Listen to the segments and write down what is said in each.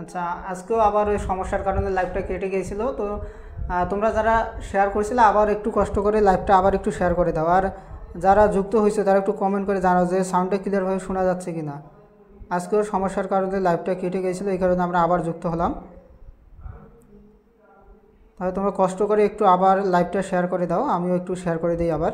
আচ্ছা আজকেও আবার ওই সমস্যার কারণে লাইভটা কেটে গিয়েছিল তো তোমরা যারা শেয়ার করেছিলে আবার একটু কষ্ট করে লাইভটা আবার একটু শেয়ার করে দাও আর যারা যুক্ত হয়েছে তারা একটু কমেন্ট করে জানাও যে সাউন্ডটা ক্লিয়ারভাবে শোনা যাচ্ছে কি না আজকেও সমস্যার কারণে লাইভটা কেটে গেছিলো এই কারণে আমরা আবার যুক্ত হলাম তাহলে তোমরা কষ্ট করে একটু আবার লাইভটা শেয়ার করে দাও আমিও একটু শেয়ার করে দিই আবার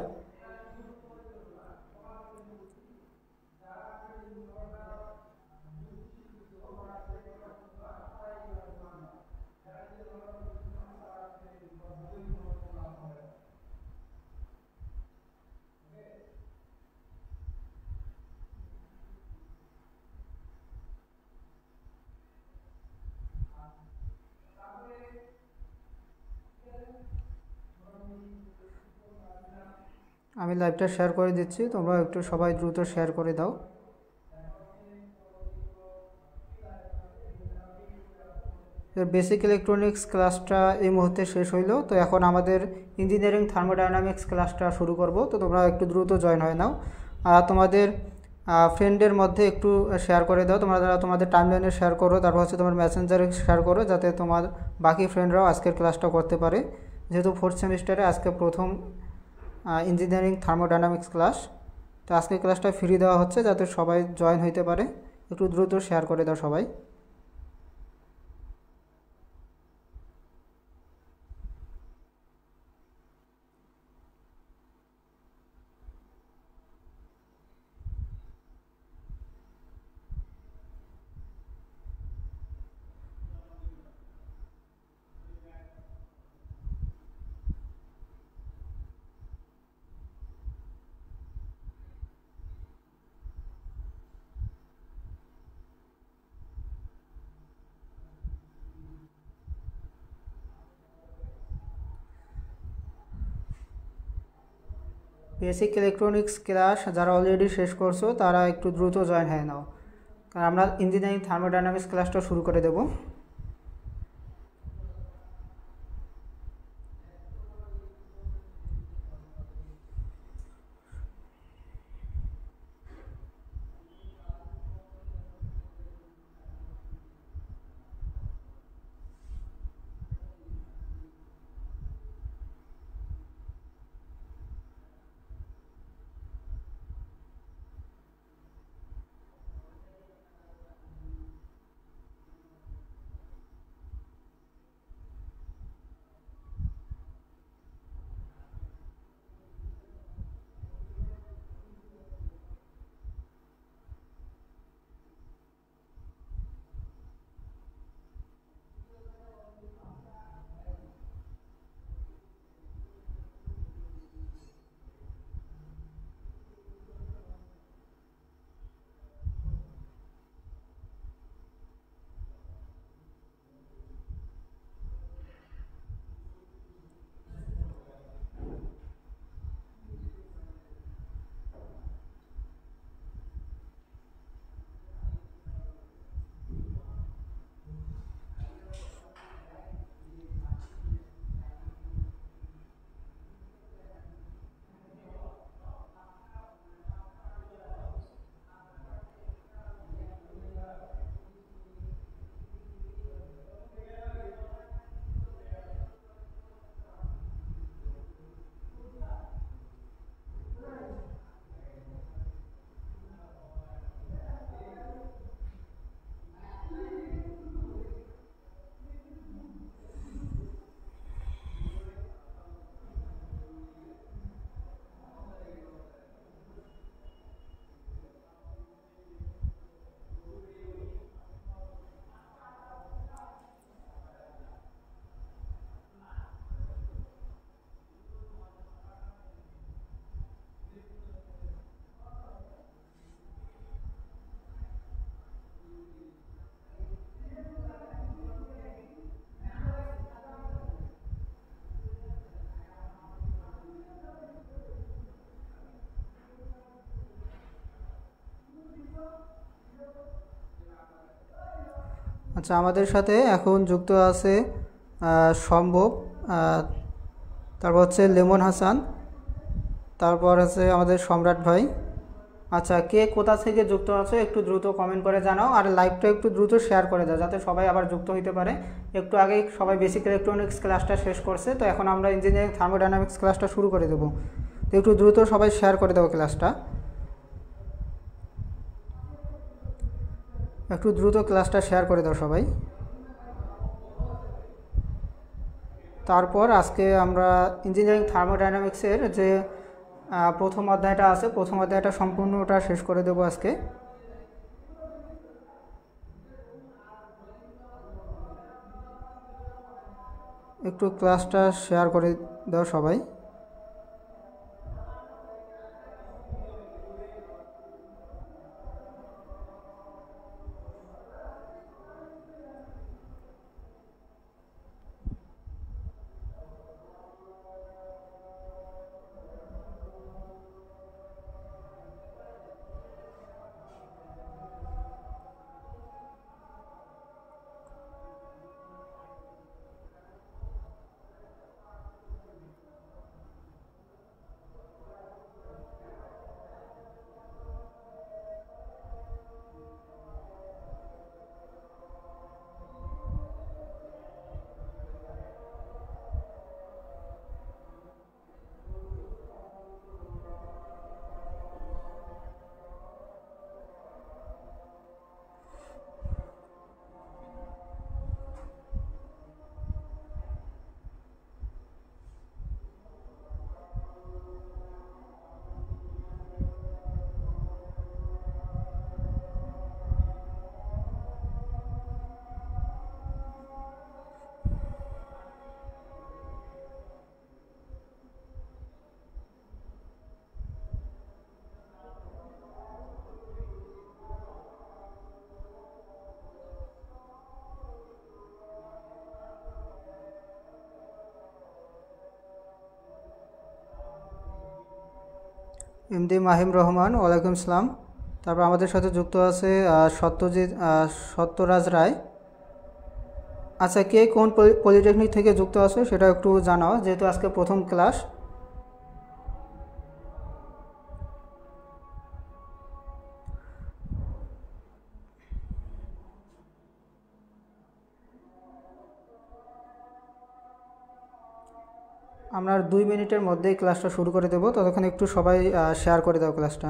আমি লাইভটা শেয়ার করে দিচ্ছি তোমরা একটু সবাই দ্রুত শেয়ার করে দাও বেসিক ইলেকট্রনিক্স ক্লাসটা এই মুহূর্তে শেষ হইলো তো এখন আমাদের ইঞ্জিনিয়ারিং থার্মোডাইনামিক্স ক্লাসটা শুরু করব তো তোমরা একটু দ্রুত জয়েন হয়ে নাও আর তোমাদের ফ্রেন্ডের মধ্যে একটু শেয়ার করে দাও তোমরা যারা তোমাদের টাইমলাইনে শেয়ার করো তারপর হচ্ছে তোমার মেসেঞ্জারে শেয়ার করো যাতে তোমার বাকি ফ্রেন্ডরাও আজকের ক্লাসটা করতে পারে যেহেতু ফোর্থ সেমিস্টারে আজকে প্রথম ইঞ্জিনিয়ারিং থার্মোডাইনামিক্স ক্লাস তো আজকের ক্লাসটা ফ্রি দেওয়া হচ্ছে যাতে সবাই জয়েন হইতে পারে একটু দ্রুত শেয়ার করে দাও সবাই বেসিক ইলেকট্রনিক্স ক্লাস যারা অলরেডি শেষ করছো তারা একটু দ্রুত জয়েন হয়ে নাও কারণ আমরা ইঞ্জিনিয়ারিং থার্মোডাইনামিক্স ক্লাসটা শুরু করে দেবো আচ্ছা আমাদের সাথে এখন যুক্ত আছে সম্ভব তারপর হচ্ছে লেমন হাসান তারপর আছে আমাদের সম্রাট ভাই আচ্ছা কে কোথা থেকে যুক্ত আছো একটু দ্রুত কমেন্ট করে জানাও আর লাইভটা একটু দ্রুত শেয়ার করে দাও যাতে সবাই আবার যুক্ত হইতে পারে একটু আগেই সবাই বেসিক ইলেকট্রনিক্স ক্লাসটা শেষ করছে তো এখন আমরা ইঞ্জিনিয়ারিং থার্মোডাইনামিক্স ক্লাসটা শুরু করে দেবো তো একটু দ্রুত সবাই শেয়ার করে দেবো ক্লাসটা একটু দ্রুত ক্লাসটা শেয়ার করে দাও সবাই তারপর আজকে আমরা ইঞ্জিনিয়ারিং থার্মোডাইনামিক্সের যে প্রথম অধ্যায়টা আছে প্রথম অধ্যায়টা সম্পূর্ণটা শেষ করে দেবো আজকে একটু ক্লাসটা শেয়ার করে দাও সবাই এমডি মাহিম রহমান ওয়ালাইকুম ইসলাম তারপর আমাদের সাথে যুক্ত আছে সত্যজিৎ সত্যরাজ রায় আচ্ছা কে কোন পলিটেকনিক থেকে যুক্ত আছে সেটা একটু জানাও যেহেতু আজকে প্রথম ক্লাস আমরা দুই মিনিটের মধ্যেই ক্লাসটা শুরু করে দেবো ততক্ষণ একটু সবাই শেয়ার করে দাও ক্লাসটা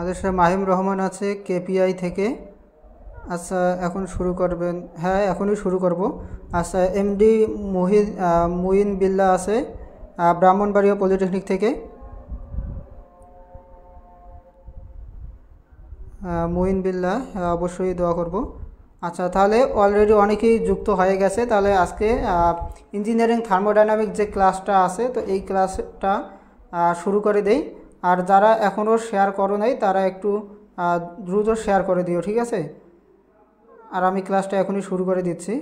আমাদের সাথে মাহিম রহমান আছে কেপিআই থেকে আচ্ছা এখন শুরু করবেন হ্যাঁ এখনই শুরু করব আচ্ছা এমডি মুহিন মুইন বিল্লা আছে ব্রাহ্মণবাড়িয়া পলিটেকনিক থেকে মুইন বিল্লা অবশ্যই দোয়া করব আচ্ছা তাহলে অলরেডি অনেকেই যুক্ত হয়ে গেছে তাহলে আজকে ইঞ্জিনিয়ারিং থার্মোডাইনামিক যে ক্লাসটা আছে তো এই ক্লাসটা শুরু করে দেই আর যারা এখনও শেয়ার করো নাই তারা একটু দ্রুত শেয়ার করে দিও ঠিক আছে আর আমি ক্লাসটা এখনই শুরু করে দিচ্ছি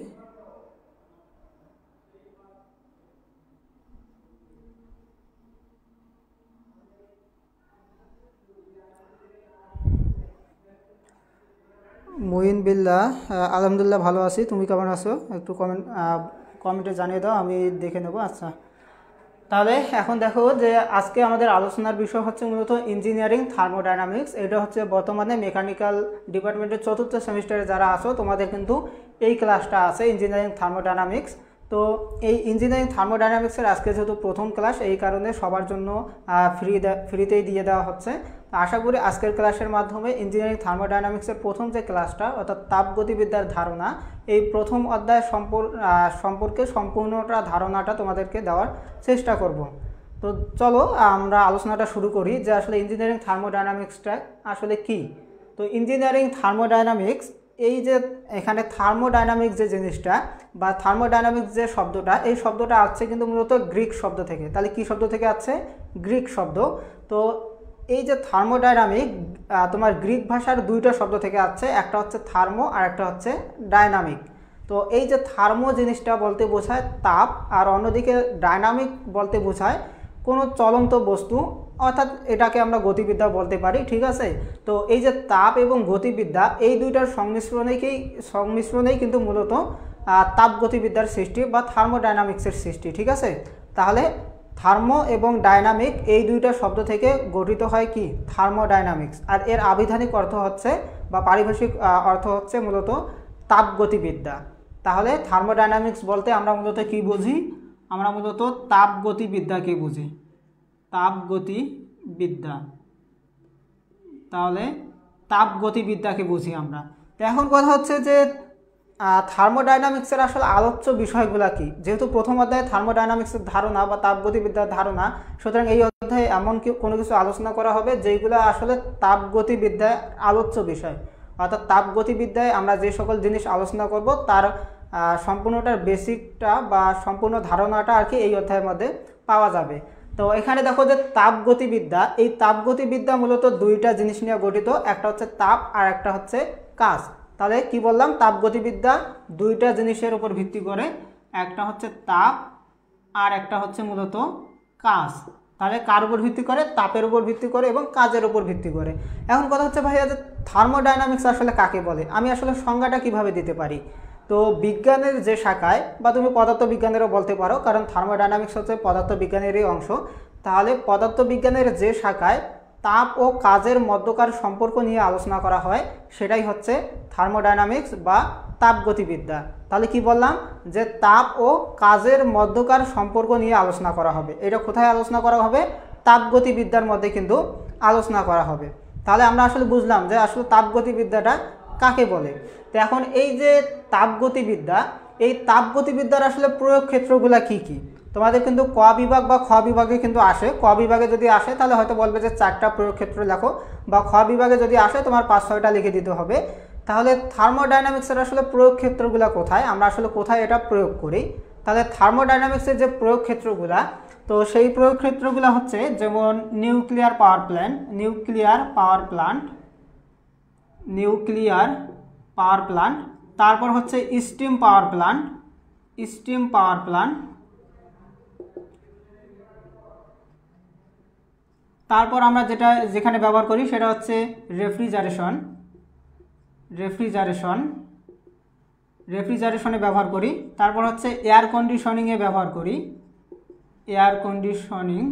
মঈন বিল্লা আলহামদুলিল্লাহ ভালো আছি তুমি কেমন আছো একটু কমেন্ট কমেন্টে জানিয়ে দাও আমি দেখে নেবো আচ্ছা তাহলে এখন দেখো যে আজকে আমাদের আলোচনার বিষয় হচ্ছে মূলত ইঞ্জিনিয়ারিং থার্মোডাইনামিক্স এটা হচ্ছে বর্তমানে মেকানিক্যাল ডিপার্টমেন্টের চতুর্থ সেমিস্টারে যারা আসো তোমাদের কিন্তু এই ক্লাসটা আছে ইঞ্জিনিয়ারিং থার্মোডাইনামিক্স তো এই ইঞ্জিনিয়ারিং থার্মোডাইনামিক্সের আজকে যেহেতু প্রথম ক্লাস এই কারণে সবার জন্য ফ্রি ফ্রিতেই দিয়ে দেওয়া হচ্ছে আশা করি আজকের ক্লাসের মাধ্যমে ইঞ্জিনিয়ারিং থার্মোডাইনামিক্সের প্রথম যে ক্লাসটা অর্থাৎ তাপগতিবিদ্যার ধারণা এই প্রথম অধ্যায় সম্পর্কে সম্পূর্ণটা ধারণাটা তোমাদেরকে দেওয়ার চেষ্টা করব তো চলো আমরা আলোচনাটা শুরু করি যে আসলে ইঞ্জিনিয়ারিং থার্মোডাইনামিক্সটা আসলে কি তো ইঞ্জিনিয়ারিং থার্মোডাইনামিক্স এই যে এখানে থার্মোডাইনামিক্স যে জিনিসটা বা থার্মোডাইনামিক্স যে শব্দটা এই শব্দটা আসছে কিন্তু মূলত গ্রিক শব্দ থেকে তাহলে কি শব্দ থেকে আছে গ্রিক শব্দ তো এই যে থার্মোডাইনামিক তোমার গ্রিক ভাষার দুইটা শব্দ থেকে আছে একটা হচ্ছে থার্মো আর একটা হচ্ছে ডাইনামিক তো এই যে থার্মো জিনিসটা বলতে বোঝায় তাপ আর অন্যদিকে ডাইনামিক বলতে বোঝায় কোনো চলন্ত বস্তু অর্থাৎ এটাকে আমরা গতিবিদ্যা বলতে পারি ঠিক আছে তো এই যে তাপ এবং গতিবিদ্যা এই দুইটার সংমিশ্রণেকেই সংমিশ্রণেই কিন্তু মূলত তাপ গতিবিদ্যার সৃষ্টি বা থার্মোডাইনামিক্সের সৃষ্টি ঠিক আছে তাহলে থার্মো এবং ডায়নামিক এই দুইটা শব্দ থেকে গঠিত হয় কি থার্মোডাইনামিক্স আর এর আবিধানিক অর্থ হচ্ছে বা পারিভাষিক অর্থ হচ্ছে মূলত তাপগতিবিদ্যা তাহলে থার্মোডাইনামিক্স বলতে আমরা মূলত কি বুঝি আমরা মূলত তাপগতিবিদ্যাকে বুঝি তাপগতিবিদ্যা তাহলে তাপগতিবিদ্যাকে বুঝি আমরা এখন কথা হচ্ছে যে থার্মোডাইনামিক্সের আসলে আলোচ্য বিষয়গুলো কি যেহেতু প্রথম অধ্যায়ে থার্মোডাইনামিক্সের ধারণা বা তাপগতিবিদ্যার ধারণা সুতরাং এই অধ্যায়ে এমন কোনো কিছু আলোচনা করা হবে যেগুলো আসলে তাপগতিবিদ্যায় আলোচ্য বিষয় অর্থাৎ তাপগতিবিদ্যায় আমরা যে সকল জিনিস আলোচনা করব তার সম্পূর্ণটার বেসিকটা বা সম্পূর্ণ ধারণাটা আর কি এই অধ্যায়ের মধ্যে পাওয়া যাবে তো এখানে দেখো যে তাপগতিবিদ্যা এই তাপগতিবিদ্যা মূলত দুইটা জিনিস নিয়ে গঠিত একটা হচ্ছে তাপ আর একটা হচ্ছে কাজ তাহলে কি বললাম তাপগতিবিদ্যা দুইটা জিনিসের উপর ভিত্তি করে একটা হচ্ছে তাপ আর একটা হচ্ছে মূলত কাজ তাহলে কার উপর ভিত্তি করে তাপের উপর ভিত্তি করে এবং কাজের উপর ভিত্তি করে এখন কথা হচ্ছে ভাইয়া যে থার্মোডাইনামিক্স আসলে কাকে বলে আমি আসলে সংজ্ঞাটা কিভাবে দিতে পারি তো বিজ্ঞানের যে শাখায় বা তুমি পদার্থবিজ্ঞানেরও বলতে পারো কারণ থার্মোডাইনামিক্স হচ্ছে পদার্থবিজ্ঞানেরই অংশ তাহলে পদার্থবিজ্ঞানের যে শাখায় তাপ ও কাজের মধ্যকার সম্পর্ক নিয়ে আলোচনা করা হয় সেটাই হচ্ছে থার্মোডাইনামিক্স বা তাপগতিবিদ্যা তাহলে কি বললাম যে তাপ ও কাজের মধ্যকার সম্পর্ক নিয়ে আলোচনা করা হবে এটা কোথায় আলোচনা করা হবে তাপগতিবিদ্যার মধ্যে কিন্তু আলোচনা করা হবে তাহলে আমরা আসলে বুঝলাম যে আসলে তাপগতিবিদ্যাটা কাকে বলে তো এখন এই যে তাপগতিবিদ্যা এই তাপগতিবিদ্যার আসলে প্রয়োগ ক্ষেত্রগুলো কী কী তোমাদের কিন্তু ক বিভাগ বা খ বিভাগে কিন্তু আসে ক বিভাগে যদি আসে তাহলে হয়তো বলবে যে চারটা প্রয়োগক্ষেত্র লেখো বা খ বিভাগে যদি আসে তোমার পাঁচ ছয়টা লিখে দিতে হবে তাহলে থার্মোডাইনামিক্সের আসলে প্রয়োগ ক্ষেত্রগুলো কোথায় আমরা আসলে কোথায় এটা প্রয়োগ করি তাহলে থার্মোডাইনামিক্সের যে প্রয়োগ ক্ষেত্রগুলো তো সেই প্রয়োগ ক্ষেত্রগুলো হচ্ছে যেমন nuclear power plant nuclear power plant nuclear power plant তারপর হচ্ছে steam power plant steam power plant তারপর আমরা যেটা যেখানে ব্যবহার করি সেটা হচ্ছে রেফ্রিজারেশন রেফ্রিজারেশন রেফ্রিজারেশনে ব্যবহার করি তারপর হচ্ছে এয়ার কন্ডিশনিংয়ে ব্যবহার করি এয়ার কন্ডিশনিং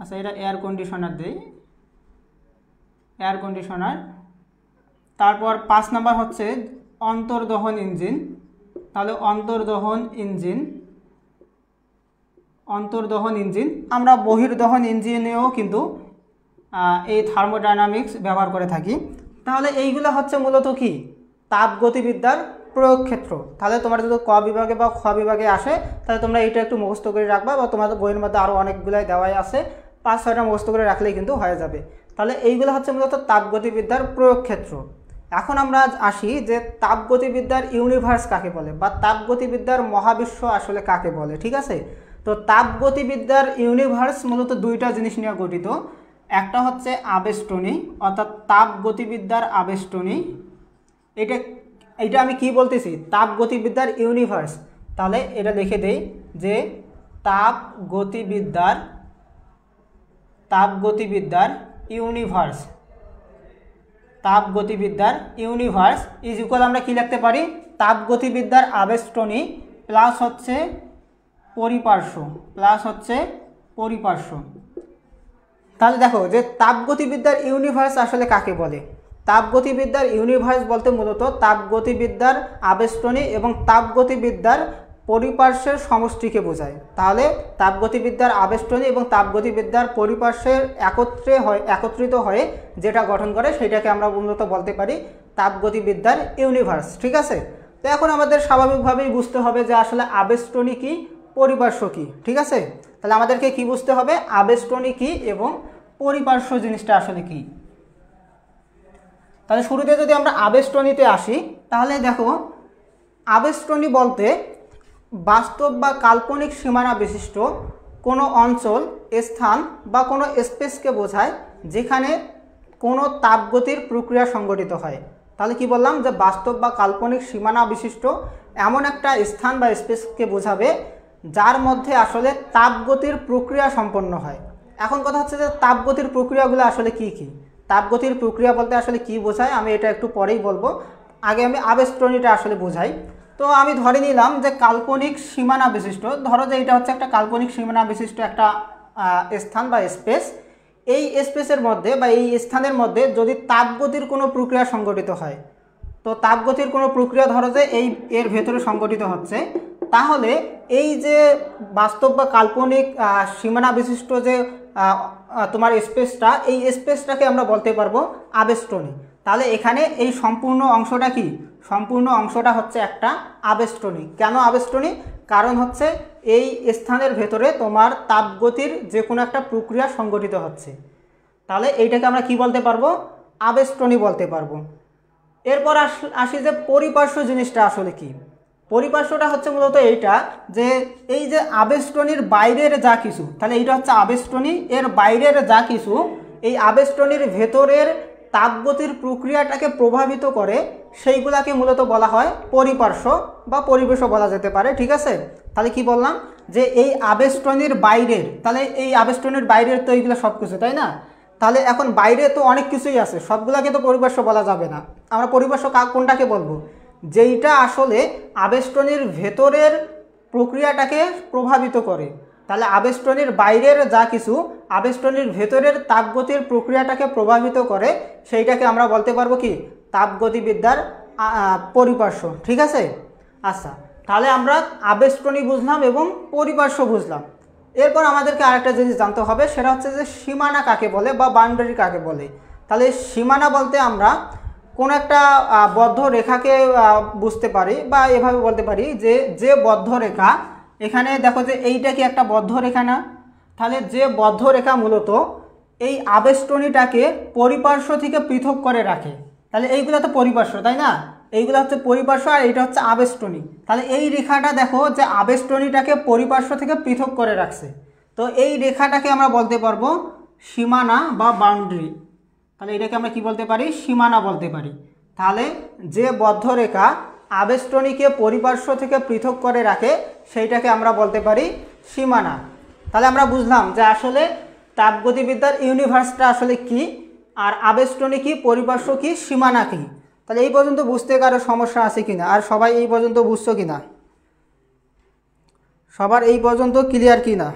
আচ্ছা এটা এয়ার কন্ডিশনার দেই এয়ার কন্ডিশনার তারপর পাঁচ নাম্বার হচ্ছে অন্তর্দহন ইঞ্জিন তাহলে অন্তর্দহন ইঞ্জিন অন্তর্দহন ইঞ্জিন আমরা বহির্দহন ইঞ্জিনেও কিন্তু এই থার্মোডাইনামিক্স ব্যবহার করে থাকি তাহলে এইগুলো হচ্ছে মূলত কি তাপগতিবিদ্যার প্রয়োগ ক্ষেত্র তাহলে তোমরা যদি ক বিভাগে বা খ বিভাগে আসে তাহলে তোমরা এটা একটু মুখস্থ করে রাখবা বা তোমাদের বইয়ের মধ্যে আরও অনেকগুলাই দেওয়াই আছে পাঁচ ছয়টা মুখস্থ করে রাখলেই কিন্তু হয়ে যাবে তাহলে এইগুলো হচ্ছে মূলত তাপগতিবিদ্যার গতিবিদ্যার প্রয়োগক্ষেত্র এখন আমরা আসি যে তাপগতিবিদ্যার ইউনিভার্স কাকে বলে বা তাপগতিবিদ্যার মহাবিশ্ব আসলে কাকে বলে ঠিক আছে তো তাপগতিবিদ্যার ইউনিভার্স মূলত দুইটা জিনিস নিয়ে গঠিত একটা হচ্ছে আবেষ্টনী অর্থাৎ তাপ গতিবিদ্যার আবেষ্টনী এটা এটা আমি কি বলতেছি তাপ গতিবিদ্যার ইউনিভার্স তাহলে এটা লিখে দেই যে তাপ গতিবিদ্যার তাপ গতিবিদ্যার ইউনিভার্স তাপ গতিবিদ্যার ইউনিভার্স ইজ ইকুয়াল আমরা কি লিখতে পারি তাপ গতিবিদ্যার আবেষ্টনী প্লাস হচ্ছে পরিপার্শ্ব প্লাস হচ্ছে পরিপার্শ্ব তাহলে দেখো যে তাপগতিবিদ্যার ইউনিভার্স আসলে কাকে বলে তাপগতিবিদ্যার ইউনিভার্স বলতে মূলত তাপগতিবিদ্যার আবেষ্টনী এবং তাপগতিবিদ্যার পরিপার্শ্বের সমষ্টিকে বোঝায় তাহলে তাপগতিবিদ্যার আবেষ্টনী এবং তাপগতিবিদ্যার পরিপার্শ্বের একত্রে হয় একত্রিত হয়ে যেটা গঠন করে সেটাকে আমরা মূলত বলতে পারি তাপগতিবিদ্যার ইউনিভার্স ঠিক আছে তো এখন আমাদের স্বাভাবিকভাবেই বুঝতে হবে যে আসলে আবেষ্টনী কী পরিপার্শ্ব কী ঠিক আছে তাহলে আমাদেরকে কি বুঝতে হবে আবেষ্টনী কী এবং পরিপার্শ্ব জিনিসটা আসলে কী তাহলে শুরুতে যদি আমরা আবেষ্টনীতে আসি তাহলে দেখো আবেষ্টনী বলতে বাস্তব বা কাল্পনিক সীমানা বিশিষ্ট কোনো অঞ্চল স্থান বা কোনো স্পেসকে বোঝায় যেখানে কোনো তাপগতির প্রক্রিয়া সংগঠিত হয় তাহলে কি বললাম যে বাস্তব বা কাল্পনিক সীমানা বিশিষ্ট এমন একটা স্থান বা স্পেসকে বোঝাবে যার মধ্যে আসলে তাপগতির প্রক্রিয়া সম্পন্ন হয় এখন কথা হচ্ছে যে তাপগতির প্রক্রিয়াগুলো আসলে কি কি তাপগতির প্রক্রিয়া বলতে আসলে কি বোঝায় আমি এটা একটু পরেই বলবো আগে আমি আবেষ্টনীটা আসলে বোঝাই তো আমি ধরে নিলাম যে কাল্পনিক সীমানা বিশিষ্ট ধরো যে এটা হচ্ছে একটা কাল্পনিক সীমানা বিশিষ্ট একটা স্থান বা স্পেস এই স্পেসের মধ্যে বা এই স্থানের মধ্যে যদি তাপগতির কোনো প্রক্রিয়া সংগঠিত হয় তো তাপগতির কোনো প্রক্রিয়া ধরো যে এই এর ভেতরে সংগঠিত হচ্ছে তাহলে এই যে বাস্তব বা কাল্পনিক সীমানা বিশিষ্ট যে তোমার স্পেসটা এই স্পেসটাকে আমরা বলতে পারবো আবেষ্টনী তাহলে এখানে এই সম্পূর্ণ অংশটা কি সম্পূর্ণ অংশটা হচ্ছে একটা আবেষ্টনী কেন আবেষ্টনী কারণ হচ্ছে এই স্থানের ভেতরে তোমার তাপগতির যে কোনো একটা প্রক্রিয়া সংগঠিত হচ্ছে তাহলে এইটাকে আমরা কি বলতে পারবো আবেষ্টনী বলতে পারবো এরপর আস আসি যে পরিপার্শ্ব জিনিসটা আসলে কী পরিপার্শ্বটা হচ্ছে মূলত এইটা যে এই যে আবেষ্টনির বাইরের যা কিছু তাহলে এইটা হচ্ছে আবেষ্টনী এর বাইরের যা কিছু এই আবেষ্টনির ভেতরের তাপগতির প্রক্রিয়াটাকে প্রভাবিত করে সেইগুলাকে মূলত বলা হয় পরিপার্শ্ব বা পরিবেশও বলা যেতে পারে ঠিক আছে তাহলে কি বললাম যে এই আবেষ্টনির বাইরের তাহলে এই আবেষ্টনির বাইরের তো এইগুলো সব কিছু তাই না তাহলে এখন বাইরে তো অনেক কিছুই আছে সবগুলাকে তো পরিবেশ্য বলা যাবে না আমরা পরিবেশ্য কোনটাকে বলবো যেইটা আসলে আবেষ্টনীর ভেতরের প্রক্রিয়াটাকে প্রভাবিত করে তাহলে আবেষ্টনীর বাইরের যা কিছু আবেষ্টনীর ভেতরের তাপগতির প্রক্রিয়াটাকে প্রভাবিত করে সেইটাকে আমরা বলতে পারবো কি তাপগতিবিদ্যার পরিপার্শ্ব ঠিক আছে আচ্ছা তাহলে আমরা আবেষ্টনী বুঝলাম এবং পরিপার্শ্ব বুঝলাম এরপর আমাদেরকে আরেকটা জিনিস জানতে হবে সেটা হচ্ছে যে সীমানা কাকে বলে বা বাউন্ডারি কাকে বলে তাহলে সীমানা বলতে আমরা কোনো একটা বদ্ধ রেখাকে বুঝতে পারি বা এভাবে বলতে পারি যে যে বদ্ধ রেখা এখানে দেখো যে এইটা কি একটা বদ্ধ রেখা না তাহলে যে বদ্ধ রেখা মূলত এই আবেষ্টনীটাকে পরিপার্শ্ব থেকে পৃথক করে রাখে তাহলে এইগুলো তো পরিপার্শ্ব তাই না এইগুলো হচ্ছে পরিপার্শ্ব আর এটা হচ্ছে আবেষ্টনী তাহলে এই রেখাটা দেখো যে আবেষ্টনীটাকে পরিপার্শ্ব থেকে পৃথক করে রাখছে তো এই রেখাটাকে আমরা বলতে পারবো সীমানা বা বাউন্ডারি তাহলে এটাকে আমরা কি বলতে পারি সীমানা বলতে পারি তাহলে যে বদ্ধরেখা আবেষ্টনীকে পরিপার্শ্ব থেকে পৃথক করে রাখে সেইটাকে আমরা বলতে পারি সীমানা তাহলে আমরা বুঝলাম যে আসলে তাপগতিবিদ্যার ইউনিভার্সটা আসলে কি আর আবেষ্টনী কী পরিপার্শ্ব কি সীমানা কী তাহলে এই পর্যন্ত বুঝতে কারো সমস্যা আছে কিনা আর সবাই এই পর্যন্ত বুঝছো কিনা সবার এই পর্যন্ত ক্লিয়ার কিনা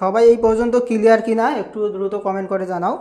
সবাই এই পর্যন্ত ক্লিয়ার কি না একটু দ্রুত কমেন্ট করে জানাও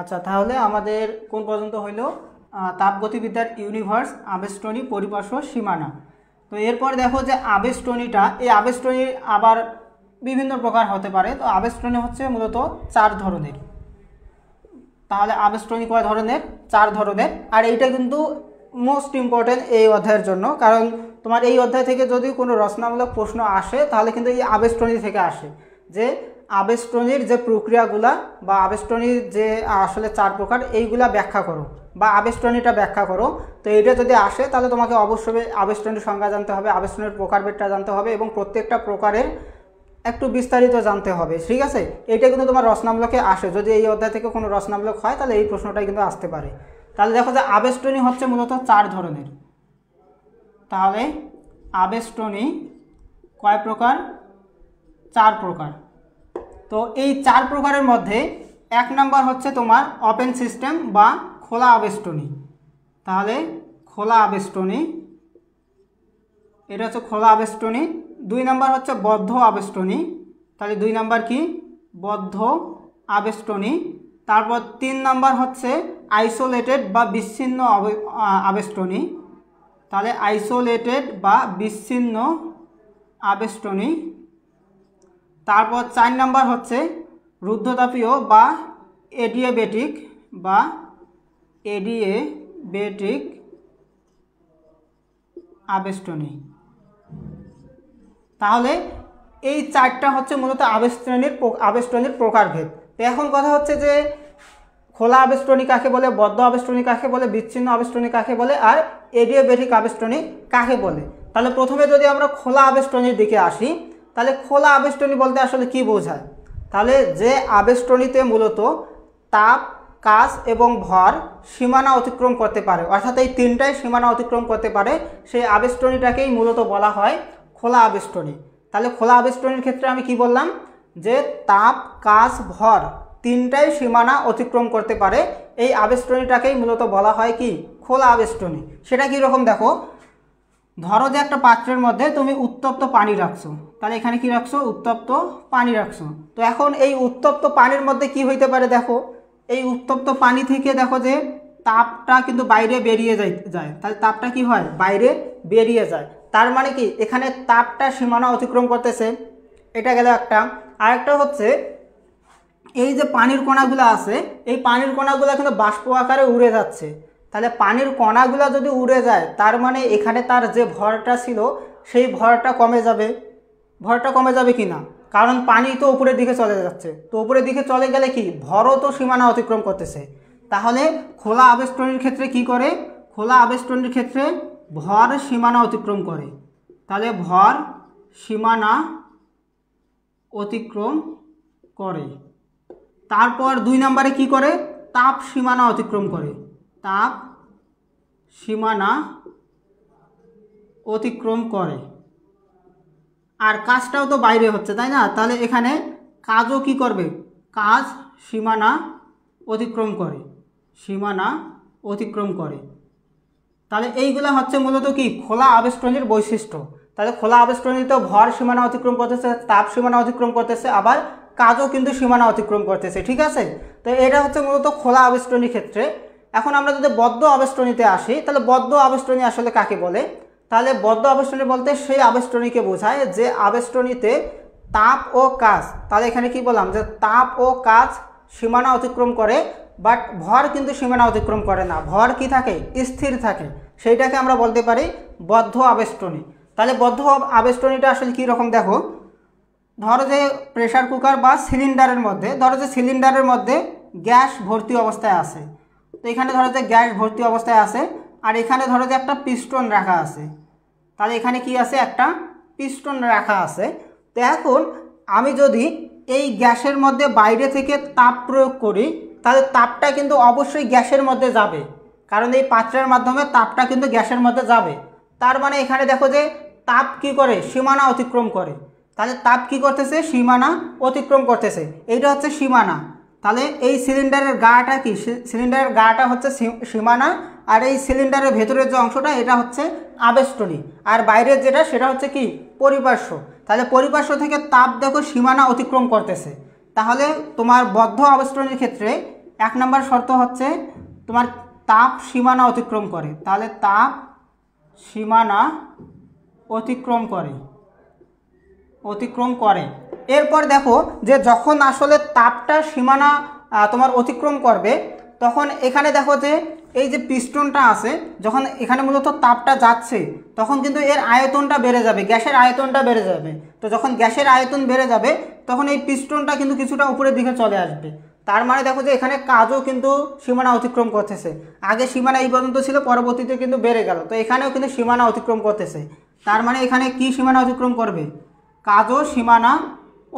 আচ্ছা তাহলে আমাদের কোন পর্যন্ত হইল তাপগতিবিদ্যার ইউনিভার্স আবেষ্টনী পরিপার্শ্ব সীমানা তো এরপর দেখো যে আবেষ্টনীটা এই আবেষ্টনী আবার বিভিন্ন প্রকার হতে পারে তো আবেষ্টনী হচ্ছে মূলত চার ধরনের তাহলে আবেষ্টনী কয় ধরনের চার ধরনের আর এইটা কিন্তু মোস্ট ইম্পর্টেন্ট এই অধ্যায়ের জন্য কারণ তোমার এই অধ্যায় থেকে যদি কোনো রচনামূলক প্রশ্ন আসে তাহলে কিন্তু এই আবেষ্টনী থেকে আসে যে আবেষ্টনীর যে প্রক্রিয়াগুলা বা আবেষ্টনীর যে আসলে চার প্রকার এইগুলা ব্যাখ্যা করো বা আবেষ্টনীটা ব্যাখ্যা করো তো এটা যদি আসে তাহলে তোমাকে অবশ্যই আবেষ্টনীর সংজ্ঞা জানতে হবে আবেষ্টনীর প্রকারভেদটা জানতে হবে এবং প্রত্যেকটা প্রকারের একটু বিস্তারিত জানতে হবে ঠিক আছে এটা কিন্তু তোমার রসনামূলকে আসে যদি এই অধ্যায় থেকে কোনো রসনামূলক হয় তাহলে এই প্রশ্নটাই কিন্তু আসতে পারে তাহলে দেখো যে আবেষ্টনী হচ্ছে মূলত চার ধরনের তাহলে আবেষ্টনী কয় প্রকার চার প্রকার তো এই চার প্রকারের মধ্যে এক নাম্বার হচ্ছে তোমার ওপেন সিস্টেম বা খোলা আবেষ্টনী তাহলে খোলা আবেষ্টনী এটা হচ্ছে খোলা আবেষ্টনী দুই নাম্বার হচ্ছে বদ্ধ আবেষ্টনী তাহলে দুই নাম্বার কি বদ্ধ আবেষ্টনী তারপর তিন নাম্বার হচ্ছে আইসোলেটেড বা বিচ্ছিন্ন আবেষ্টনী তাহলে আইসোলেটেড বা বিচ্ছিন্ন আবেষ্টনী তারপর চার নাম্বার হচ্ছে রুদ্ধতাপীয় বা এডিয়েবেটিক বা এডিয়েবেটিক আবেষ্টনী তাহলে এই চারটা হচ্ছে মূলত আবেষ্টনীর আবেষ্টনীর প্রকারভেদ তো এখন কথা হচ্ছে যে খোলা আবেষ্টনী কাকে বলে বদ্ধ আবেষ্টনী কাকে বলে বিচ্ছিন্ন আবেষ্টনী কাকে বলে আর এডিয়াবেটিক আবেষ্টনী কাকে বলে তাহলে প্রথমে যদি আমরা খোলা আবেষ্টনীর দিকে আসি তাহলে খোলা আবেষ্টনী বলতে আসলে কি বোঝায় তাহলে যে আবেষ্টনীতে মূলত তাপ কাজ এবং ভর সীমানা অতিক্রম করতে পারে অর্থাৎ এই তিনটাই সীমানা অতিক্রম করতে পারে সেই আবেষ্টনীটাকেই মূলত বলা হয় খোলা আবেষ্টনী তাহলে খোলা আবেষ্টনীর ক্ষেত্রে আমি কি বললাম যে তাপ কাজ ভর তিনটাই সীমানা অতিক্রম করতে পারে এই আবেষ্টনীটাকেই মূলত বলা হয় কি খোলা আবেষ্টনী সেটা কীরকম দেখো ধরো যে একটা পাত্রের মধ্যে তুমি উত্তপ্ত পানি রাখছো তাহলে এখানে কি রাখছো উত্তপ্ত পানি রাখছো তো এখন এই উত্তপ্ত পানির মধ্যে কি হইতে পারে দেখো এই উত্তপ্ত পানি থেকে দেখো যে তাপটা কিন্তু বাইরে বেরিয়ে যায় যায় তাহলে তাপটা কি হয় বাইরে বেরিয়ে যায় তার মানে কি এখানে তাপটা সীমানা অতিক্রম করতেছে এটা গেল একটা আরেকটা হচ্ছে এই যে পানির কণাগুলো আছে এই পানির কণাগুলো কিন্তু বাষ্প আকারে উড়ে যাচ্ছে তাহলে পানির কণাগুলো যদি উড়ে যায় তার মানে এখানে তার যে ভরটা ছিল সেই ভরটা কমে যাবে ভরটা কমে যাবে কি না কারণ পানি তো উপরের দিকে চলে যাচ্ছে তো উপরের দিকে চলে গেলে কি ভরও তো সীমানা অতিক্রম করতেছে তাহলে খোলা আবেষ্টনীর ক্ষেত্রে কি করে খোলা আবেষ্টনীর ক্ষেত্রে ভর সীমানা অতিক্রম করে তাহলে ভর সীমানা অতিক্রম করে তারপর দুই নম্বরে কি করে তাপ সীমানা অতিক্রম করে তাপ সীমানা অতিক্রম করে আর কাজটাও তো বাইরে হচ্ছে তাই না তাহলে এখানে কাজও কি করবে কাজ সীমানা অতিক্রম করে সীমানা অতিক্রম করে তাহলে এইগুলো হচ্ছে মূলত কি খোলা আবেষ্টনীর বৈশিষ্ট্য তাহলে খোলা আবেষ্টনীতে ভর সীমানা অতিক্রম করতেছে তাপ সীমানা অতিক্রম করতেছে আবার কাজও কিন্তু সীমানা অতিক্রম করতেছে ঠিক আছে তো এটা হচ্ছে মূলত খোলা আবেষ্টনীর ক্ষেত্রে এখন আমরা যদি বদ্ধ আবেষ্টনীতে আসি তাহলে বদ্ধ আবেষ্টনী আসলে কাকে বলে তাহলে বদ্ধ আবেষ্টনী বলতে সেই আবেষ্টনীকে বোঝায় যে আবেষ্টনীতে তাপ ও কাজ তাহলে এখানে কি বললাম যে তাপ ও কাজ সীমানা অতিক্রম করে বাট ভর কিন্তু সীমানা অতিক্রম করে না ভর কি থাকে স্থির থাকে সেইটাকে আমরা বলতে পারি বদ্ধ আবেষ্টনী তাহলে বদ্ধ আবেষ্টনীটা আসলে কী রকম দেখো ধরো যে প্রেশার কুকার বা সিলিন্ডারের মধ্যে ধরো যে সিলিন্ডারের মধ্যে গ্যাস ভর্তি অবস্থায় আছে তো এখানে ধরো যে গ্যাস ভর্তি অবস্থায় আছে আর এখানে ধরো যে একটা পিস্টন রাখা আছে তাহলে এখানে কি আছে একটা পিস্টন রাখা আছে তো এখন আমি যদি এই গ্যাসের মধ্যে বাইরে থেকে তাপ প্রয়োগ করি তাহলে তাপটা কিন্তু অবশ্যই গ্যাসের মধ্যে যাবে কারণ এই পাত্রের মাধ্যমে তাপটা কিন্তু গ্যাসের মধ্যে যাবে তার মানে এখানে দেখো যে তাপ কি করে সীমানা অতিক্রম করে তাহলে তাপ কি করতেছে সীমানা অতিক্রম করতেছে এইটা হচ্ছে সীমানা তাহলে এই সিলিন্ডারের গাটা কি সিলিন্ডারের গাটা হচ্ছে সীমানা আর এই সিলিন্ডারের ভেতরের যে অংশটা এটা হচ্ছে আবেষ্টনী আর বাইরের যেটা সেটা হচ্ছে কি পরিপার্শ্ব তাহলে পরিপার্শ্ব থেকে তাপ দেখো সীমানা অতিক্রম করতেছে তাহলে তোমার বদ্ধ আবেষ্টনীর ক্ষেত্রে এক নম্বর শর্ত হচ্ছে তোমার তাপ সীমানা অতিক্রম করে তাহলে তাপ সীমানা অতিক্রম করে অতিক্রম করে এরপর দেখো যে যখন আসলে তাপটা সীমানা তোমার অতিক্রম করবে তখন এখানে দেখো যে এই যে পিস্টনটা আছে যখন এখানে মূলত তাপটা যাচ্ছে তখন কিন্তু এর আয়তনটা বেড়ে যাবে গ্যাসের আয়তনটা বেড়ে যাবে তো যখন গ্যাসের আয়তন বেড়ে যাবে তখন এই পিস্টনটা কিন্তু কিছুটা উপরের দিকে চলে আসবে তার মানে দেখো যে এখানে কাজও কিন্তু সীমানা অতিক্রম করতেছে আগে সীমানা এই পর্যন্ত ছিল পরবর্তীতে কিন্তু বেড়ে গেল তো এখানেও কিন্তু সীমানা অতিক্রম করতেছে তার মানে এখানে কি সীমানা অতিক্রম করবে কাজও সীমানা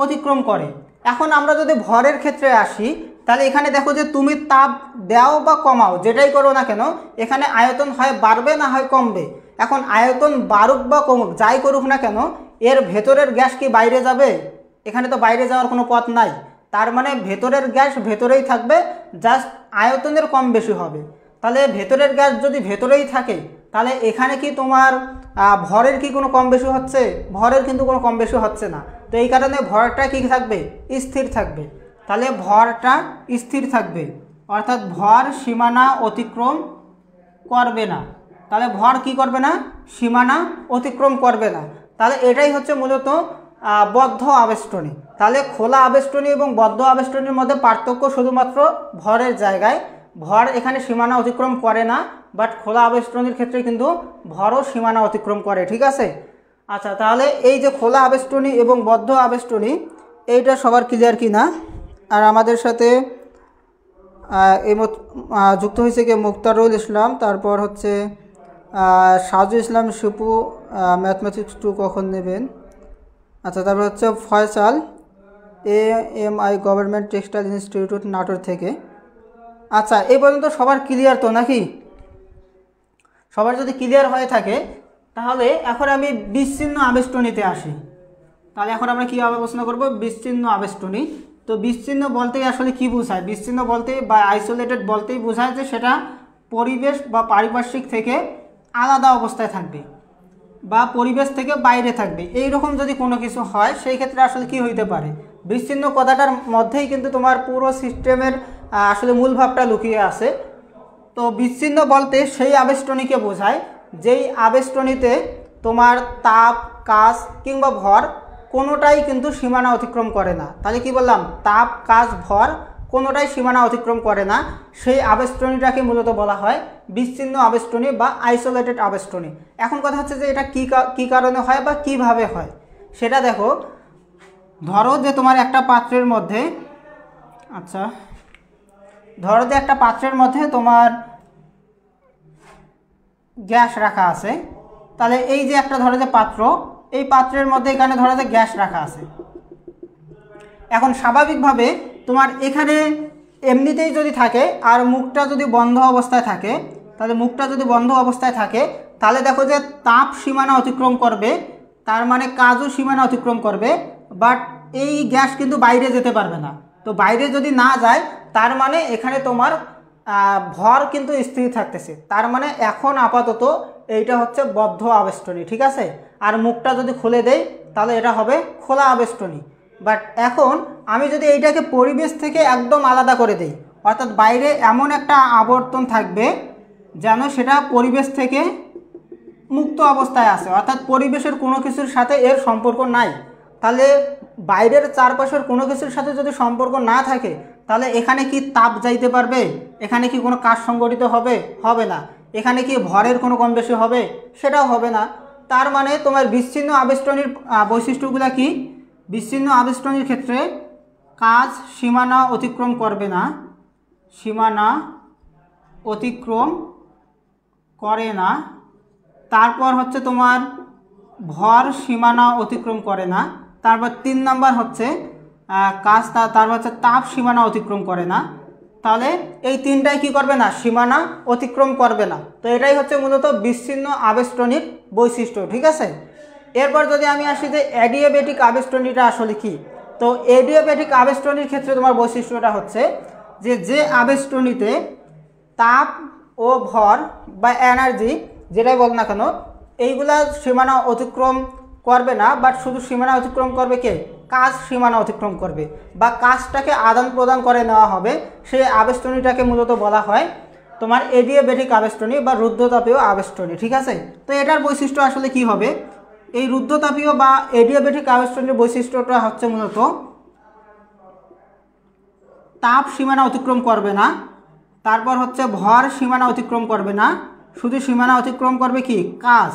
অতিক্রম করে এখন আমরা যদি ভরের ক্ষেত্রে আসি তাহলে এখানে দেখো যে তুমি তাপ দাও বা কমাও যেটাই করো না কেন এখানে আয়তন হয় বাড়বে না হয় কমবে এখন আয়তন বাড়ুক বা কমুক যাই করুক না কেন এর ভেতরের গ্যাস কি বাইরে যাবে এখানে তো বাইরে যাওয়ার কোনো পথ নাই তার মানে ভেতরের গ্যাস ভেতরেই থাকবে জাস্ট আয়তনের কম বেশি হবে তাহলে ভেতরের গ্যাস যদি ভেতরেই থাকে তাহলে এখানে কি তোমার ভরের কি কোনো কম বেশি হচ্ছে ভরের কিন্তু কোনো কম বেশি হচ্ছে না তো এই কারণে ভরটা কি থাকবে স্থির থাকবে তাহলে ভরটা স্থির থাকবে অর্থাৎ ভর সীমানা অতিক্রম করবে না তাহলে ভর কি করবে না সীমানা অতিক্রম করবে না তাহলে এটাই হচ্ছে মূলত বদ্ধ আবেষ্টনী তাহলে খোলা আবেষ্টনী এবং বদ্ধ আবেষ্টনীর মধ্যে পার্থক্য শুধুমাত্র ভরের জায়গায় ভর এখানে সীমানা অতিক্রম করে না বাট খোলা আবেষ্টনীর ক্ষেত্রে কিন্তু ভরও সীমানা অতিক্রম করে ঠিক আছে আচ্ছা তাহলে এই যে খোলা আবেষ্টনী এবং বদ্ধ আবেষ্টনী এইটা সবার ক্লিয়ার কি না আর আমাদের সাথে এই যুক্ত হয়েছে কি মুক্তারুল ইসলাম তারপর হচ্ছে সাজু ইসলাম শিপু ম্যাথমেটিক্স টু কখন নেবেন আচ্ছা তারপর হচ্ছে Faisal A M I government textile institute Natore থেকে আচ্ছা এই পর্যন্ত সবার ক্লিয়ার তো নাকি সবার যদি ক্লিয়ার হয়ে থাকে তাহলে এখন আমি বিচ্ছিন্ন আবেষ্টনীতে আসি তাহলে এখন আমরা কীভাবে প্রশ্ন করব বিচ্ছিন্ন আবেষ্টনী তো বিচ্ছিন্ন বলতেই আসলে কি বোঝায় বিচ্ছিন্ন বলতে বা আইসোলেটেড বলতেই বোঝায় যে সেটা পরিবেশ বা পারিপার্শ্বিক থেকে আলাদা অবস্থায় থাকবে বা পরিবেশ থেকে বাইরে থাকবে এই রকম যদি কোনো কিছু হয় সেই ক্ষেত্রে আসলে কি হইতে পারে বিচ্ছিন্ন কথাটার মধ্যেই কিন্তু তোমার পুরো সিস্টেমের আসলে মূল ভাবটা লুকিয়ে আছে তো বিচ্ছিন্ন বলতে সেই আবেষ্টনীকে বোঝায় যেই আবেষ্টনীতে তোমার তাপ কাজ কিংবা ভর কোনোটাই কিন্তু সীমানা অতিক্রম করে না তাহলে কি বললাম তাপ কাজ ভর কোনোটাই সীমানা অতিক্রম করে না সেই আবেষ্টনীটাকে মূলত বলা হয় বিচ্ছিন্ন আবেষ্টনী বা আইসোলেটেড আবেষ্টনী এখন কথা হচ্ছে যে এটা কী কী কারণে হয় বা কিভাবে হয় সেটা দেখো ধরো যে তোমার একটা পাত্রের মধ্যে আচ্ছা ধরো যে একটা পাত্রের মধ্যে তোমার গ্যাস রাখা আছে তাহলে এই যে একটা ধরো যে পাত্র এই পাত্রের মধ্যে এখানে ধরো যে গ্যাস রাখা আছে এখন স্বাভাবিকভাবে তোমার এখানে এমনিতেই যদি থাকে আর মুখটা যদি বন্ধ অবস্থায় থাকে তাহলে মুখটা যদি বন্ধ অবস্থায় থাকে তাহলে দেখো যে তাপ সীমানা অতিক্রম করবে তার মানে কাজও সীমানা অতিক্রম করবে বাট এই গ্যাস কিন্তু বাইরে যেতে পারবে না তো বাইরে যদি না যায় তার মানে এখানে তোমার ভর কিন্তু স্থির থাকতেছে তার মানে এখন আপাতত এইটা হচ্ছে বদ্ধ আবেষ্টনী ঠিক আছে আর মুখটা যদি খুলে দেই তাহলে এটা হবে খোলা আবেষ্টনী বাট এখন আমি যদি এইটাকে পরিবেশ থেকে একদম আলাদা করে দেই অর্থাৎ বাইরে এমন একটা আবর্তন থাকবে যেন সেটা পরিবেশ থেকে মুক্ত অবস্থায় আছে অর্থাৎ পরিবেশের কোনো কিছুর সাথে এর সম্পর্ক নাই তাহলে বাইরের চারপাশের কোনো কিছুর সাথে যদি সম্পর্ক না থাকে তাহলে এখানে কি তাপ যাইতে পারবে এখানে কি কোনো কাজ সংগঠিত হবে হবে না এখানে কি ভরের কোনো কম বেশি হবে সেটাও হবে না তার মানে তোমার বিচ্ছিন্ন আবেষ্টনীর বৈশিষ্ট্যগুলো কি বিচ্ছিন্ন আবেষ্টনীর ক্ষেত্রে কাজ সীমানা অতিক্রম করবে না সীমানা অতিক্রম করে না তারপর হচ্ছে তোমার ভর সীমানা অতিক্রম করে না তারপর তিন নাম্বার হচ্ছে কাজ তারপর হচ্ছে তাপ সীমানা অতিক্রম করে না তাহলে এই তিনটাই কি করবে না সীমানা অতিক্রম করবে না তো এটাই হচ্ছে মূলত বিচ্ছিন্ন আবেষ্টনীর বৈশিষ্ট্য ঠিক আছে এরপর যদি আমি আসি যে অ্যাডিয়াবেটিক আবেষ্টনীটা আসলে কি তো অ্যাডিয়াবেটিক আবেষ্টনীর ক্ষেত্রে তোমার বৈশিষ্ট্যটা হচ্ছে যে যে আবেষ্টনীতে তাপ ও ভর বা এনার্জি যেটাই বল না কেন এইগুলা সীমানা অতিক্রম করবে না বাট শুধু সীমানা অতিক্রম করবে কে কাজ সীমানা অতিক্রম করবে বা কাজটাকে আদান প্রদান করে নেওয়া হবে সেই আবেষ্টনীটাকে মূলত বলা হয় তোমার এডিয়াবেটিক আবেষ্টনী বা রুদ্ধতাপীয় আবেষ্টনী ঠিক আছে তো এটার বৈশিষ্ট্য আসলে কি হবে এই রুদ্ধতাপীয় বা এডিয়াবেটিক আবেষ্টনীর বৈশিষ্ট্যটা হচ্ছে মূলত তাপ সীমানা অতিক্রম করবে না তারপর হচ্ছে ভর সীমানা অতিক্রম করবে না শুধু সীমানা অতিক্রম করবে কি কাজ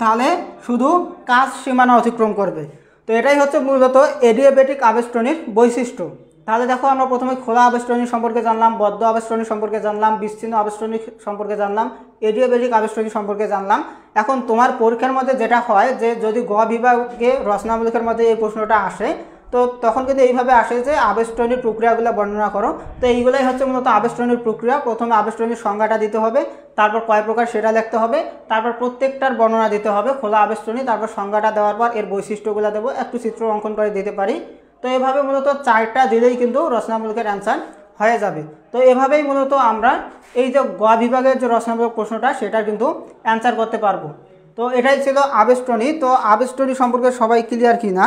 তাহলে শুধু কাজ সীমানা অতিক্রম করবে তো এটাই হচ্ছে মূলত এডিয়াবেটিক আবেষ্টনীর বৈশিষ্ট্য তাহলে দেখো আমরা প্রথমে খোলা আবেষ্টনী সম্পর্কে জানলাম বদ্ধ আবেষ্টনী সম্পর্কে জানলাম বিচ্ছিন্ন আবেষ্টনী সম্পর্কে জানলাম এডিওবেটিক আবেষ্টনী সম্পর্কে জানলাম এখন তোমার পরীক্ষার মধ্যে যেটা হয় যে যদি গ বিভাগে রচনামূলকের মধ্যে এই প্রশ্নটা আসে তো তখন কিন্তু এইভাবে আসে যে আবেষ্টনীর প্রক্রিয়াগুলো বর্ণনা করো তো এইগুলোই হচ্ছে মূলত আবেষ্টনীর প্রক্রিয়া প্রথমে আবেষ্টনীর সংজ্ঞাটা দিতে হবে তারপর কয় প্রকার সেটা লিখতে হবে তারপর প্রত্যেকটার বর্ণনা দিতে হবে খোলা আবেষ্টনী তারপর সংজ্ঞাটা দেওয়ার পর এর বৈশিষ্ট্যগুলো দেবো একটু চিত্র অঙ্কন করে দিতে পারি তো এভাবে মূলত চারটা দিলেই কিন্তু রচনামূলকের অ্যান্সার হয়ে যাবে তো এভাবেই মূলত আমরা এই যে গ বিভাগের যে রচনামূলক প্রশ্নটা সেটা কিন্তু অ্যান্সার করতে পারবো তো এটাই ছিল আবেষ্টনী তো আবেষ্টনী সম্পর্কে সবাই ক্লিয়ার কি না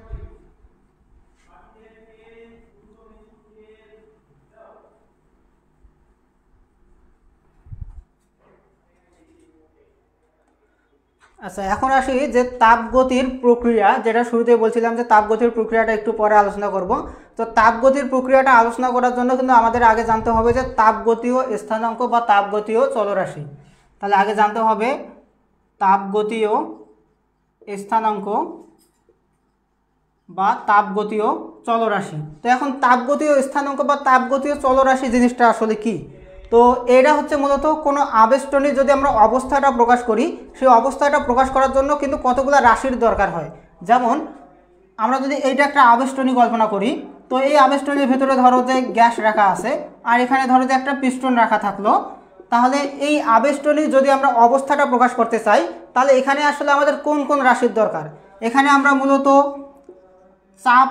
আচ্ছা এখন আসি যে তাপগতির প্রক্রিয়া যেটা শুরুতে বলছিলাম যে তাপগতির প্রক্রিয়াটা একটু পরে আলোচনা করব তো তাপগতির প্রক্রিয়াটা আলোচনা করার জন্য কিন্তু আমাদের আগে জানতে হবে যে তাপগতীয় স্থানাঙ্ক বা তাপগতীয় চলরাশি তাহলে আগে জানতে হবে তাপগতীয় স্থানাঙ্ক বা তাপগতীয় চলরাশি তো এখন তাপগতীয় স্থানাঙ্ক বা তাপগতীয় চলরাশি জিনিসটা আসলে কী তো এটা হচ্ছে মূলত কোনো আবেষ্টনীর যদি আমরা অবস্থাটা প্রকাশ করি সেই অবস্থাটা প্রকাশ করার জন্য কিন্তু কতগুলো রাশির দরকার হয় যেমন আমরা যদি এইটা একটা আবেষ্টনী কল্পনা করি তো এই আবেষ্টনীর ভেতরে ধরো যে গ্যাস রাখা আছে আর এখানে ধরো যে একটা পিস্টন রাখা থাকলো তাহলে এই আবেষ্টনীর যদি আমরা অবস্থাটা প্রকাশ করতে চাই তাহলে এখানে আসলে আমাদের কোন কোন রাশির দরকার এখানে আমরা মূলত চাপ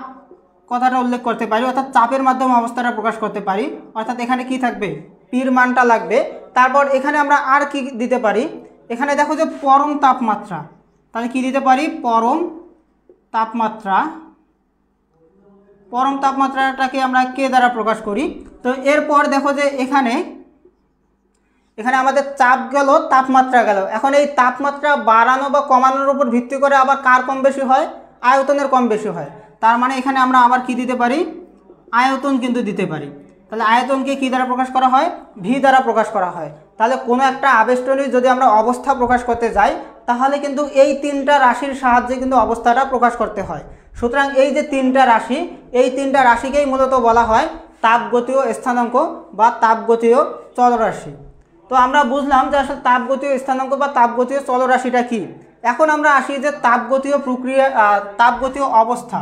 কথাটা উল্লেখ করতে পারি অর্থাৎ চাপের মাধ্যমে অবস্থাটা প্রকাশ করতে পারি অর্থাৎ এখানে কি থাকবে পির মানটা লাগবে তারপর এখানে আমরা আর কি দিতে পারি এখানে দেখো যে পরম তাপমাত্রা তাহলে কি দিতে পারি পরম তাপমাত্রা পরম তাপমাত্রাটাকে আমরা কে দ্বারা প্রকাশ করি তো এরপর দেখো যে এখানে এখানে আমাদের চাপ গেল তাপমাত্রা গেল এখন এই তাপমাত্রা বাড়ানো বা কমানোর উপর ভিত্তি করে আবার কার কম বেশি হয় আয়তনের কম বেশি হয় তার মানে এখানে আমরা আবার কি দিতে পারি আয়তন কিন্তু দিতে পারি তাহলে আয়তনকে কী দ্বারা প্রকাশ করা হয় ভি দ্বারা প্রকাশ করা হয় তাহলে কোনো একটা আবেষ্টনী যদি আমরা অবস্থা প্রকাশ করতে যাই তাহলে কিন্তু এই তিনটা রাশির সাহায্যে কিন্তু অবস্থাটা প্রকাশ করতে হয় সুতরাং এই যে তিনটা রাশি এই তিনটা রাশিকেই মূলত বলা হয় তাপগতীয় স্থানাঙ্ক বা তাপগতীয় চলরাশি তো আমরা বুঝলাম যে আসলে তাপগতীয় স্থানাঙ্ক বা তাপগতীয় চলরাশিটা কি এখন আমরা আসি যে তাপগতীয় প্রক্রিয়া তাপগতীয় অবস্থা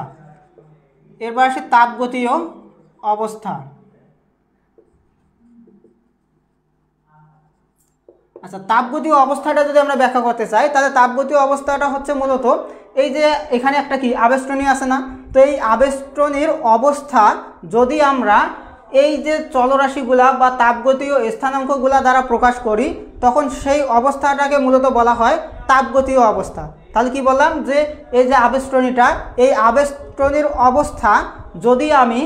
এরপর আসি তাপগতীয় অবস্থা আচ্ছা তাপগতীয় অবস্থাটা যদি আমরা ব্যাখ্যা করতে চাই তাহলে তাপগতীয় অবস্থাটা হচ্ছে মূলত এই যে এখানে একটা কি আবেষ্টনী আছে না তো এই আবেষ্টনীর অবস্থা যদি আমরা এই যে চলরাশিগুলা বা তাপগতীয় স্থানাঙ্কগুলা দ্বারা প্রকাশ করি তখন সেই অবস্থাটাকে মূলত বলা হয় তাপগতীয় অবস্থা তাহলে কি বললাম যে এই যে আবেষ্টনীটা এই আবেষ্টনীর অবস্থা যদি আমি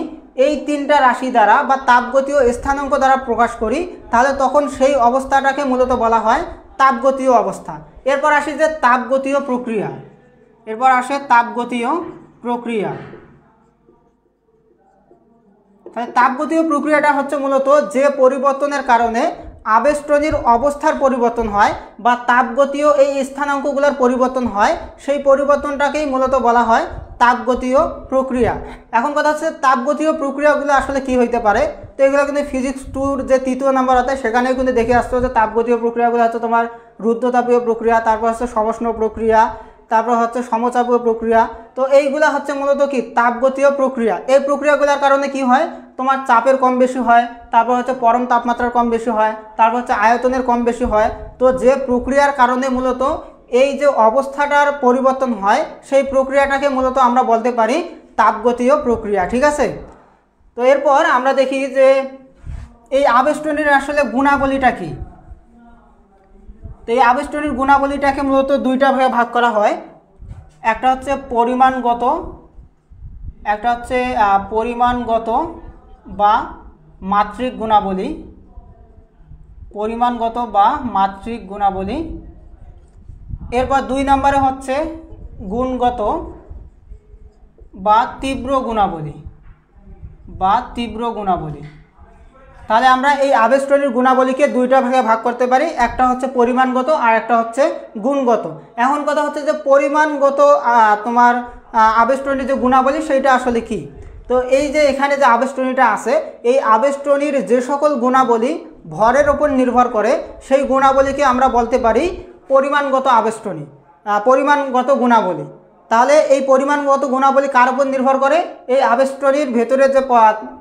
এই তিনটা রাশি দ্বারা বা তাপগতীয় স্থানাঙ্ক দ্বারা প্রকাশ করি তাহলে তখন সেই অবস্থাটাকে মূলত বলা হয় তাপগতীয় অবস্থা এরপর আসি যে তাপগতীয় প্রক্রিয়া এরপর আসে তাপগতীয় প্রক্রিয়া তাহলে তাপগতীয় প্রক্রিয়াটা হচ্ছে মূলত যে পরিবর্তনের কারণে আবেষ্টনীর অবস্থার পরিবর্তন হয় বা তাপগতীয় এই স্থানাঙ্কগুলোর পরিবর্তন হয় সেই পরিবর্তনটাকেই মূলত বলা হয় তাপগতীয় প্রক্রিয়া এখন কথা হচ্ছে তাপগতীয় প্রক্রিয়াগুলো আসলে কি হইতে পারে তো এগুলো কিন্তু ফিজিক্স টুর যে তৃতীয় নাম্বার আছে সেখানেও কিন্তু দেখে আসতে হচ্ছে তাপগতীয় প্রক্রিয়াগুলো হচ্ছে তোমার রুদ্রতাপীয় প্রক্রিয়া তারপর হচ্ছে সমষ্ণ প্রক্রিয়া তারপর হচ্ছে সমচাপীয় প্রক্রিয়া তো এইগুলো হচ্ছে মূলত কি তাপগতীয় প্রক্রিয়া এই প্রক্রিয়াগুলোর কারণে কি হয় তোমার চাপের কম বেশি হয় তারপর হচ্ছে পরম তাপমাত্রার কম বেশি হয় তারপর হচ্ছে আয়তনের কম বেশি হয় তো যে প্রক্রিয়ার কারণে মূলত এই যে অবস্থাটার পরিবর্তন হয় সেই প্রক্রিয়াটাকে মূলত আমরা বলতে পারি তাপগতীয় প্রক্রিয়া ঠিক আছে তো এরপর আমরা দেখি যে এই আবেষ্টনীর আসলে গুণাবলীটা কি তো এই আবেষ্টনীর গুণাবলীটাকে মূলত দুইটা ভাগে ভাগ করা হয় একটা হচ্ছে পরিমাণগত একটা হচ্ছে পরিমাণগত বা মাতৃক গুণাবলী পরিমাণগত বা মাতৃক গুণাবলী এরপর দুই নম্বরে হচ্ছে গুণগত বা তীব্র গুণাবলী বা তীব্র গুণাবলী তাহলে আমরা এই আবেষ্টনির গুণাবলীকে দুইটা ভাগে ভাগ করতে পারি একটা হচ্ছে পরিমাণগত আর একটা হচ্ছে গুণগত এখন কথা হচ্ছে যে পরিমাণগত তোমার আবেষ্টনীর যে গুণাবলী সেইটা আসলে কি তো এই যে এখানে যে আবেষ্টনীটা আছে এই আবেষ্টনির যে সকল গুণাবলী ভরের ওপর নির্ভর করে সেই গুণাবলীকে আমরা বলতে পারি পরিমাণগত আবেষ্টনী পরিমাণগত গুণাবলী তাহলে এই পরিমাণগত গুণাবলী কার উপর নির্ভর করে এই আবেষ্টনীর ভেতরে যে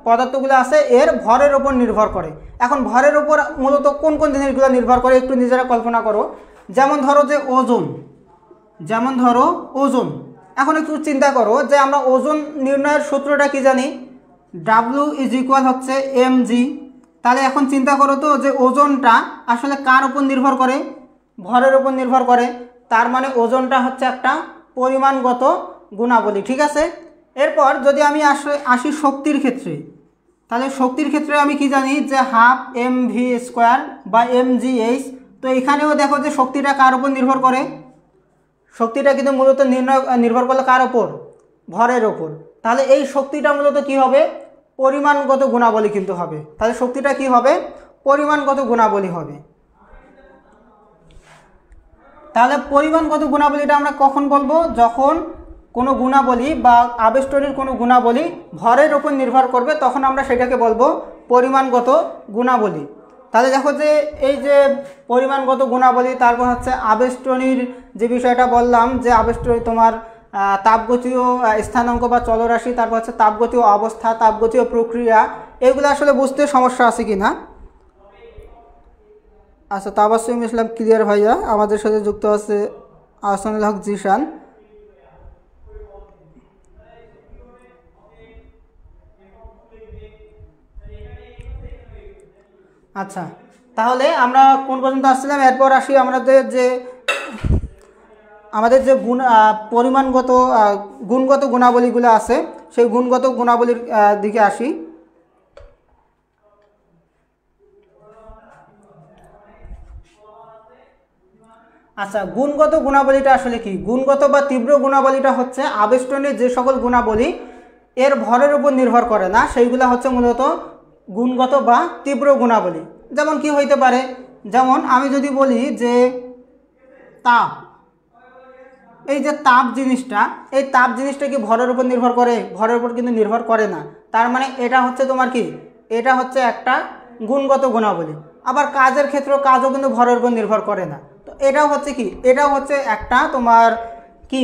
পদার্থগুলো আছে এর ভরের উপর নির্ভর করে এখন ভরের উপর মূলত কোন কোন জিনিসগুলো নির্ভর করে একটু নিজেরা কল্পনা করো যেমন ধরো যে ওজন যেমন ধরো ওজন এখন একটু চিন্তা করো যে আমরা ওজন নির্ণয়ের সূত্রটা কি জানি ডাব্লু ইজ ইকুয়াল হচ্ছে এম জি তাহলে এখন চিন্তা করো তো যে ওজনটা আসলে কার উপর নির্ভর করে ভরের উপর নির্ভর করে তার মানে ওজনটা হচ্ছে একটা পরিমাণগত গুণাবলী ঠিক আছে এরপর যদি আমি আসি শক্তির ক্ষেত্রে তাহলে শক্তির ক্ষেত্রে আমি কি জানি যে হাফ এম ভি স্কোয়ার বা এম জি এইচ তো এখানেও দেখো যে শক্তিটা কার উপর নির্ভর করে শক্তিটা কিন্তু মূলত নির্ণয় নির্ভর করলে কার ওপর ভরের ওপর তাহলে এই শক্তিটা মূলত কি হবে পরিমাণগত গুণাবলী কিন্তু হবে তাহলে শক্তিটা কি হবে পরিমাণগত গুণাবলী হবে তাহলে পরিমাণগত গুণাবলীটা আমরা কখন বলবো যখন কোনো গুণাবলী বা আবেষ্টনির কোনো গুণাবলী ভরের ওপর নির্ভর করবে তখন আমরা সেটাকে বলবো পরিমাণগত গুণাবলী তাহলে দেখো যে এই যে পরিমাণগত গুণাবলী তারপর হচ্ছে আবেষ্টনীর যে বিষয়টা বললাম যে আবেষ্টনী তোমার তাপগতীয় স্থানাঙ্ক বা চলরাশি তারপর হচ্ছে তাপগতীয় অবস্থা তাপগতীয় প্রক্রিয়া এগুলো আসলে বুঝতে সমস্যা আছে কি না আচ্ছা তাবাসুম ইসলাম ক্লিয়ার ভাইয়া আমাদের সাথে যুক্ত আছে আহসানুল হক জিশান আচ্ছা তাহলে আমরা কোন পর্যন্ত আসছিলাম এরপর আসি আমাদের যে আমাদের যে গুণ পরিমাণগত গুণগত গুণাবলীগুলো আছে সেই গুণগত গুণাবলীর দিকে আসি আচ্ছা গুণগত গুণাবলীটা আসলে কি গুণগত বা তীব্র গুণাবলীটা হচ্ছে আবেষ্টনের যে সকল গুণাবলী এর ভরের উপর নির্ভর করে না সেইগুলো হচ্ছে মূলত গুণগত বা তীব্র গুণাবলী যেমন কি হইতে পারে যেমন আমি যদি বলি যে তাপ এই যে তাপ জিনিসটা এই তাপ জিনিসটা কি ভরের উপর নির্ভর করে ভরের উপর কিন্তু নির্ভর করে না তার মানে এটা হচ্ছে তোমার কি এটা হচ্ছে একটা গুণগত গুণাবলী আবার কাজের ক্ষেত্রেও কাজও কিন্তু ভরের উপর নির্ভর করে না এটাও হচ্ছে কি এটাও হচ্ছে একটা তোমার কি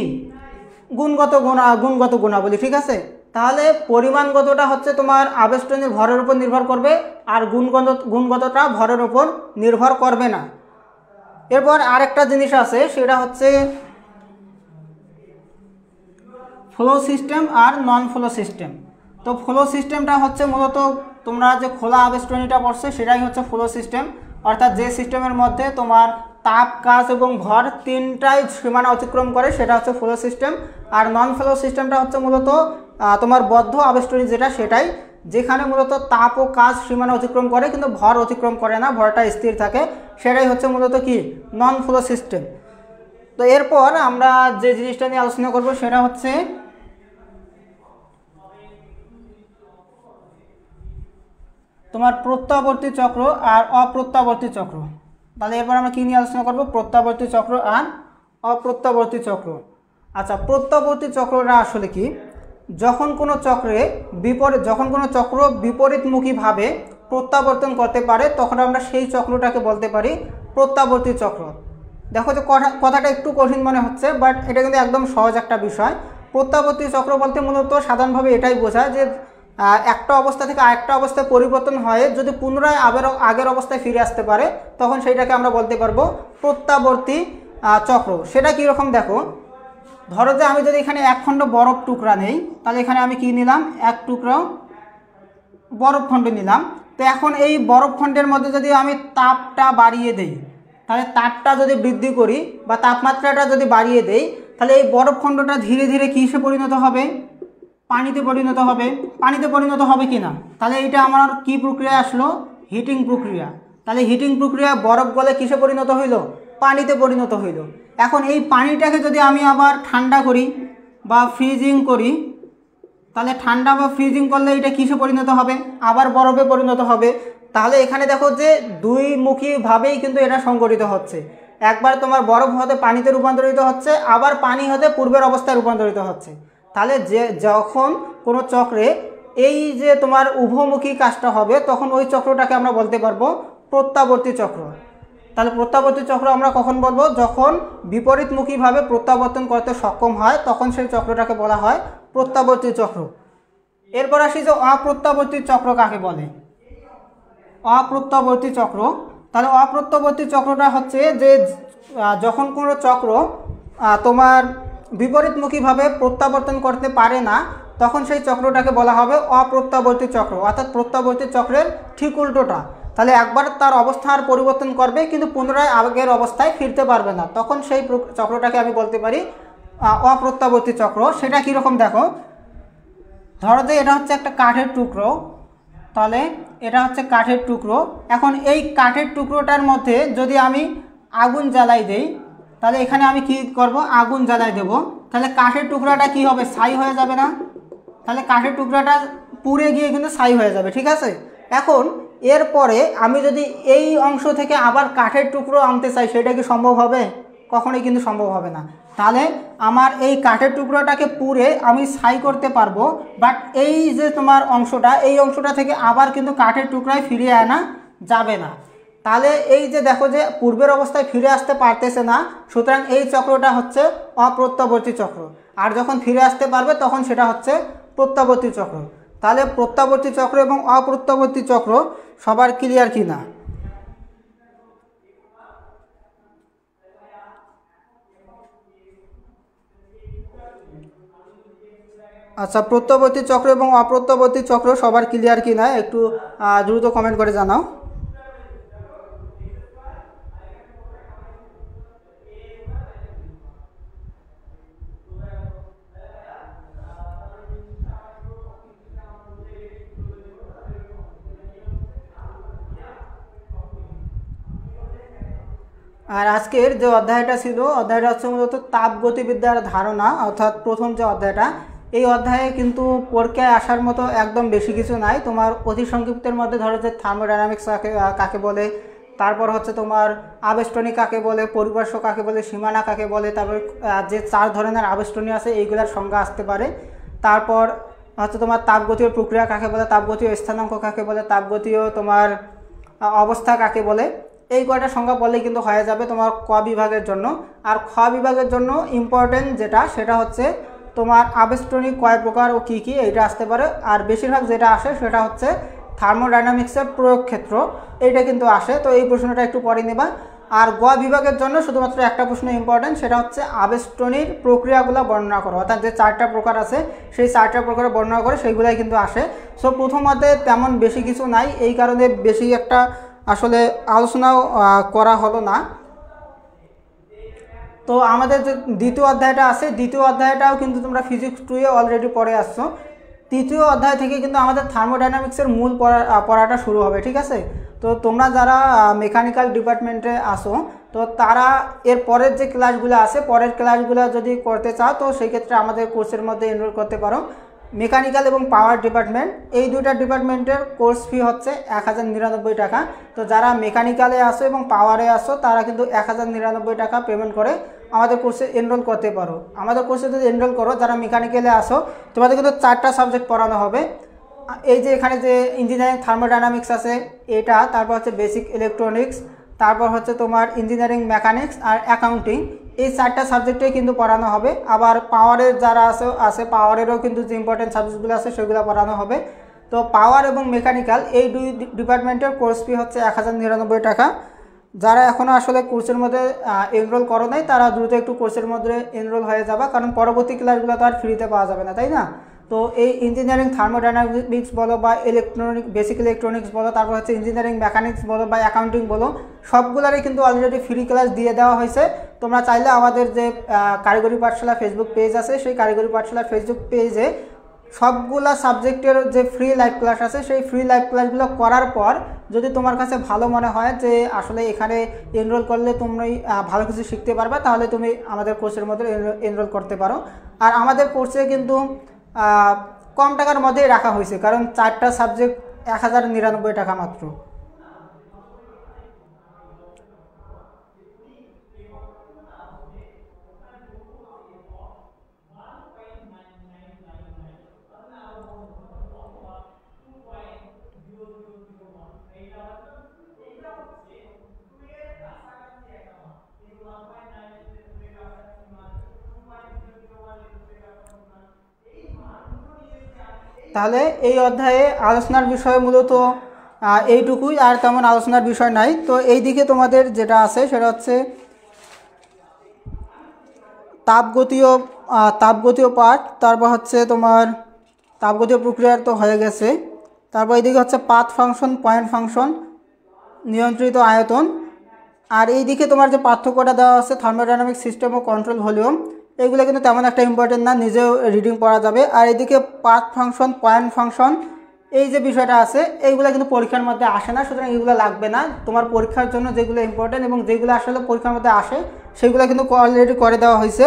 গুণগত গোনা গুণগত গুণাবলী ঠিক আছে তাহলে পরিমাণগতটা হচ্ছে তোমার আবেষ্টনীর ভরের উপর নির্ভর করবে আর গুণগত গুণগতটা ভরের উপর নির্ভর করবে না এরপর আরেকটা জিনিস আছে সেটা হচ্ছে ফ্লো সিস্টেম আর নন ফ্লো সিস্টেম তো ফ্লো সিস্টেমটা হচ্ছে মূলত তোমরা যে খোলা আবেষ্টনীটা পড়ছে সেটাই হচ্ছে ফ্লো সিস্টেম অর্থাৎ যে সিস্টেমের মধ্যে তোমার তাপ কাজ এবং ভর তিনটাই সীমানা অতিক্রম করে সেটা হচ্ছে ফ্লো সিস্টেম আর নন ফ্লো সিস্টেমটা হচ্ছে মূলত তোমার বদ্ধ আবেষ্টনী যেটা সেটাই যেখানে মূলত তাপ ও কাজ সীমানা অতিক্রম করে কিন্তু ভর অতিক্রম করে না ভরটা স্থির থাকে সেটাই হচ্ছে মূলত কি নন ফ্লো সিস্টেম তো এরপর আমরা যে জিনিসটা নিয়ে আলোচনা করব সেটা হচ্ছে তোমার প্রত্যাবর্তী চক্র আর অপ্রত্যাবর্তী চক্র তাহলে এরপর আমরা কী নিয়ে আলোচনা করব প্রত্যাবর্তী চক্র আর অপ্রত্যাবর্তী চক্র আচ্ছা প্রত্যাবর্তী চক্রটা আসলে কি যখন কোনো চক্রে বিপরীত যখন কোনো চক্র বিপরীতমুখীভাবে প্রত্যাবর্তন করতে পারে তখন আমরা সেই চক্রটাকে বলতে পারি প্রত্যাবর্তী চক্র দেখো যে কথাটা একটু কঠিন মনে হচ্ছে বাট এটা কিন্তু একদম সহজ একটা বিষয় প্রত্যাবর্তী চক্র বলতে মূলত সাধারণভাবে এটাই বোঝায় যে একটা অবস্থা থেকে আরেকটা অবস্থায় পরিবর্তন হয়ে যদি পুনরায় আবার আগের অবস্থায় ফিরে আসতে পারে তখন সেইটাকে আমরা বলতে পারবো প্রত্যাবর্তী চক্র সেটা কীরকম দেখো ধরো যে আমি যদি এখানে একখণ্ড বরফ টুকরা নেই তাহলে এখানে আমি কি নিলাম এক টুকরো বরফ নিলাম তো এখন এই বরফখণ্ডের মধ্যে যদি আমি তাপটা বাড়িয়ে দেই তাহলে তাপটা যদি বৃদ্ধি করি বা তাপমাত্রাটা যদি বাড়িয়ে দেই তাহলে এই বরফখণ্ডটা ধীরে ধীরে কীসে পরিণত হবে পানিতে পরিণত হবে পানিতে পরিণত হবে কি না তাহলে এটা আমার কি প্রক্রিয়া আসলো হিটিং প্রক্রিয়া তাহলে হিটিং প্রক্রিয়া বরফ গলে কিসে পরিণত হইল পানিতে পরিণত হইল এখন এই পানিটাকে যদি আমি আবার ঠান্ডা করি বা ফ্রিজিং করি তাহলে ঠান্ডা বা ফ্রিজিং করলে এটা কিসে পরিণত হবে আবার বরফে পরিণত হবে তাহলে এখানে দেখো যে দুই মুখীভাবেই কিন্তু এটা সংগঠিত হচ্ছে একবার তোমার বরফ হতে পানিতে রূপান্তরিত হচ্ছে আবার পানি হতে পূর্বের অবস্থায় রূপান্তরিত হচ্ছে তাহলে যে যখন কোনো চক্রে এই যে তোমার উভমুখী কাজটা হবে তখন ওই চক্রটাকে আমরা বলতে পারবো প্রত্যাবর্তী চক্র তাহলে প্রত্যাবর্তী চক্র আমরা কখন বলবো যখন বিপরীতমুখীভাবে প্রত্যাবর্তন করতে সক্ষম হয় তখন সেই চক্রটাকে বলা হয় প্রত্যাবর্তী চক্র এরপর আসি যে অপ্রত্যাবর্তী চক্র কাকে বলে অপ্রত্যাবর্তী চক্র তাহলে অপ্রত্যাবর্তী চক্রটা হচ্ছে যে যখন কোনো চক্র তোমার বিপরীতমুখীভাবে প্রত্যাবর্তন করতে পারে না তখন সেই চক্রটাকে বলা হবে অপ্রত্যাবর্তী চক্র অর্থাৎ প্রত্যাবর্তী চক্রের ঠিক উল্টোটা তাহলে একবার তার অবস্থার পরিবর্তন করবে কিন্তু পুনরায় আগের অবস্থায় ফিরতে পারবে না তখন সেই চক্রটাকে আমি বলতে পারি অপ্রত্যাবর্তী চক্র সেটা কীরকম দেখো ধরো যে এটা হচ্ছে একটা কাঠের টুকরো তাহলে এটা হচ্ছে কাঠের টুকরো এখন এই কাঠের টুকরোটার মধ্যে যদি আমি আগুন জ্বালাই দেই তাহলে এখানে আমি কী করব আগুন জ্বালায় দেব তাহলে কাঠের টুকরাটা কি হবে ছাই হয়ে যাবে না তাহলে কাঠের টুকরাটা পুড়ে গিয়ে কিন্তু ছাই হয়ে যাবে ঠিক আছে এখন এরপরে আমি যদি এই অংশ থেকে আবার কাঠের টুকরো আনতে চাই সেটা কি সম্ভব হবে কখনোই কিন্তু সম্ভব হবে না তাহলে আমার এই কাঠের টুকরোটাকে পুড়ে আমি ছাই করতে পারবো বাট এই যে তোমার অংশটা এই অংশটা থেকে আবার কিন্তু কাঠের টুকরায় ফিরিয়ে আনা যাবে না তাহলে এই যে দেখো যে পূর্বের অবস্থায় ফিরে আসতে পারতেছে না সুতরাং এই চক্রটা হচ্ছে অপ্রত্যাবর্তী চক্র আর যখন ফিরে আসতে পারবে তখন সেটা হচ্ছে প্রত্যাবর্তী চক্র তাহলে প্রত্যাবর্তী চক্র এবং অপ্রত্যাবর্তী চক্র সবার ক্লিয়ার কি না আচ্ছা প্রত্যাবর্তী চক্র এবং অপ্রত্যাবর্তী চক্র সবার ক্লিয়ার কি না একটু দ্রুত কমেন্ট করে জানাও আর আজকের যে অধ্যায়টা ছিল অধ্যায়টা হচ্ছে মূলত তাপ গতিবিদ্যার ধারণা অর্থাৎ প্রথম যে অধ্যায়টা এই অধ্যায়ে কিন্তু পরীক্ষায় আসার মতো একদম বেশি কিছু নাই তোমার অতি সংক্ষিপ্তের মধ্যে ধরো যে থার্মোডাইনামিক্স কাকে কাকে বলে তারপর হচ্ছে তোমার আবেষ্টনী কাকে বলে পরিপার্শ্ব কাকে বলে সীমানা কাকে বলে তারপর যে চার ধরনের আবেষ্টনী আছে এইগুলোর সংজ্ঞা আসতে পারে তারপর হচ্ছে তোমার তাপগতীয় প্রক্রিয়া কাকে বলে তাপগতীয় স্থানাঙ্ক কাকে বলে তাপগতীয় তোমার অবস্থা কাকে বলে এই কয়টা সংখ্যা বললেই কিন্তু হয়ে যাবে তোমার ক বিভাগের জন্য আর খ বিভাগের জন্য ইম্পর্টেন্ট যেটা সেটা হচ্ছে তোমার আবেষ্টনী কয় প্রকার ও কী কী এইটা আসতে পারে আর বেশিরভাগ যেটা আসে সেটা হচ্ছে থার্মোডাইনামিক্সের প্রয়োগ ক্ষেত্র এইটা কিন্তু আসে তো এই প্রশ্নটা একটু পরে নেবা আর গ বিভাগের জন্য শুধুমাত্র একটা প্রশ্ন ইম্পর্টেন্ট সেটা হচ্ছে আবেষ্টনির প্রক্রিয়াগুলো বর্ণনা করো অর্থাৎ যে চারটা প্রকার আছে সেই চারটা প্রকার বর্ণনা করে সেইগুলাই কিন্তু আসে সো প্রথমতে তেমন বেশি কিছু নাই এই কারণে বেশি একটা আসলে আলোচনাও করা হলো না তো আমাদের যে দ্বিতীয় অধ্যায়টা আছে দ্বিতীয় অধ্যায়টাও কিন্তু তোমরা ফিজিক্স টুয়ে অলরেডি পড়ে আসছো তৃতীয় অধ্যায় থেকে কিন্তু আমাদের থার্মোডাইনামিক্সের মূল পড়া পড়াটা শুরু হবে ঠিক আছে তো তোমরা যারা মেকানিক্যাল ডিপার্টমেন্টে আসো তো তারা এর পরের যে ক্লাসগুলো আছে পরের ক্লাসগুলো যদি করতে চাও তো সেই ক্ষেত্রে আমাদের কোর্সের মধ্যে এনরোল করতে পারো মেকানিক্যাল এবং পাওয়ার ডিপার্টমেন্ট এই দুইটা ডিপার্টমেন্টের কোর্স ফি হচ্ছে এক টাকা তো যারা মেকানিক্যালে আসো এবং পাওয়ারে আসো তারা কিন্তু এক টাকা পেমেন্ট করে আমাদের কোর্সে এনরোল করতে পারো আমাদের কোর্সে যদি এনরোল করো যারা মেকানিক্যালে আসো তোমাদের কিন্তু চারটা সাবজেক্ট পড়ানো হবে এই যে এখানে যে ইঞ্জিনিয়ারিং থার্মোডাইনামিক্স আছে এটা তারপর হচ্ছে বেসিক ইলেকট্রনিক্স তারপর হচ্ছে তোমার ইঞ্জিনিয়ারিং মেকানিক্স আর অ্যাকাউন্টিং এই চারটা সাবজেক্টে কিন্তু পড়ানো হবে আবার পাওয়ারের যারা আছে আছে পাওয়ারেরও কিন্তু যে ইম্পর্টেন্ট সাবজেক্টগুলো আছে সেগুলো পড়ানো হবে তো পাওয়ার এবং মেকানিক্যাল এই দুই ডিপার্টমেন্টের কোর্স ফি হচ্ছে এক টাকা যারা এখনও আসলে কোর্সের মধ্যে এনরোল করো নাই তারা দ্রুত একটু কোর্সের মধ্যে এনরোল হয়ে যাবে কারণ পরবর্তী ক্লাসগুলো তো আর ফ্রিতে পাওয়া যাবে না তাই না তো এই ইঞ্জিনিয়ারিং থার্মোডাইনামিক্স বলো বা ইলেকট্রনিক বেসিক ইলেকট্রনিক্স বলো তারপর হচ্ছে ইঞ্জিনিয়ারিং মেকানিক্স বলো বা অ্যাকাউন্টিং বলো সবগুলারই কিন্তু অলরেডি ফ্রি ক্লাস দিয়ে দেওয়া হয়েছে তোমরা চাইলে আমাদের যে কারিগরি পাঠশালা ফেসবুক পেজ আছে সেই কারিগরি পাঠশালা ফেসবুক পেজে সবগুলা সাবজেক্টের যে ফ্রি লাইভ ক্লাস আছে সেই ফ্রি লাইভ ক্লাসগুলো করার পর যদি তোমার কাছে ভালো মনে হয় যে আসলে এখানে এনরোল করলে তুমি ভালো কিছু শিখতে পারবে তাহলে তুমি আমাদের কোর্সের মধ্যে এনরোল করতে পারো আর আমাদের কোর্সে কিন্তু কম টাকার মধ্যেই রাখা হয়েছে কারণ চারটা সাবজেক্ট এক হাজার নিরানব্বই টাকা মাত্র তাহলে এই অধ্যায়ে আলোচনার বিষয় মূলত এইটুকুই আর তেমন আলোচনার বিষয় নাই তো এই দিকে তোমাদের যেটা আছে সেটা হচ্ছে তাপগতীয় তাপগতীয় পাঠ তারপর হচ্ছে তোমার তাপগতীয় প্রক্রিয়ার তো হয়ে গেছে তারপর এইদিকে হচ্ছে পাথ ফাংশন পয়েন্ট ফাংশন নিয়ন্ত্রিত আয়তন আর এই দিকে তোমার যে পার্থক্যটা দেওয়া আছে থার্মোডাইনামিক সিস্টেম ও কন্ট্রোল ভলিউম এগুলো কিন্তু তেমন একটা ইম্পর্টেন্ট না নিজেও রিডিং পড়া যাবে আর এদিকে পার্ট ফাংশন পয়েন্ট ফাংশন এই যে বিষয়টা আছে এইগুলো কিন্তু পরীক্ষার মধ্যে আসে না সুতরাং এগুলো লাগবে না তোমার পরীক্ষার জন্য যেগুলো ইম্পর্টেন্ট এবং যেগুলো আসলে পরীক্ষার মধ্যে আসে সেগুলো কিন্তু অলরেডি করে দেওয়া হয়েছে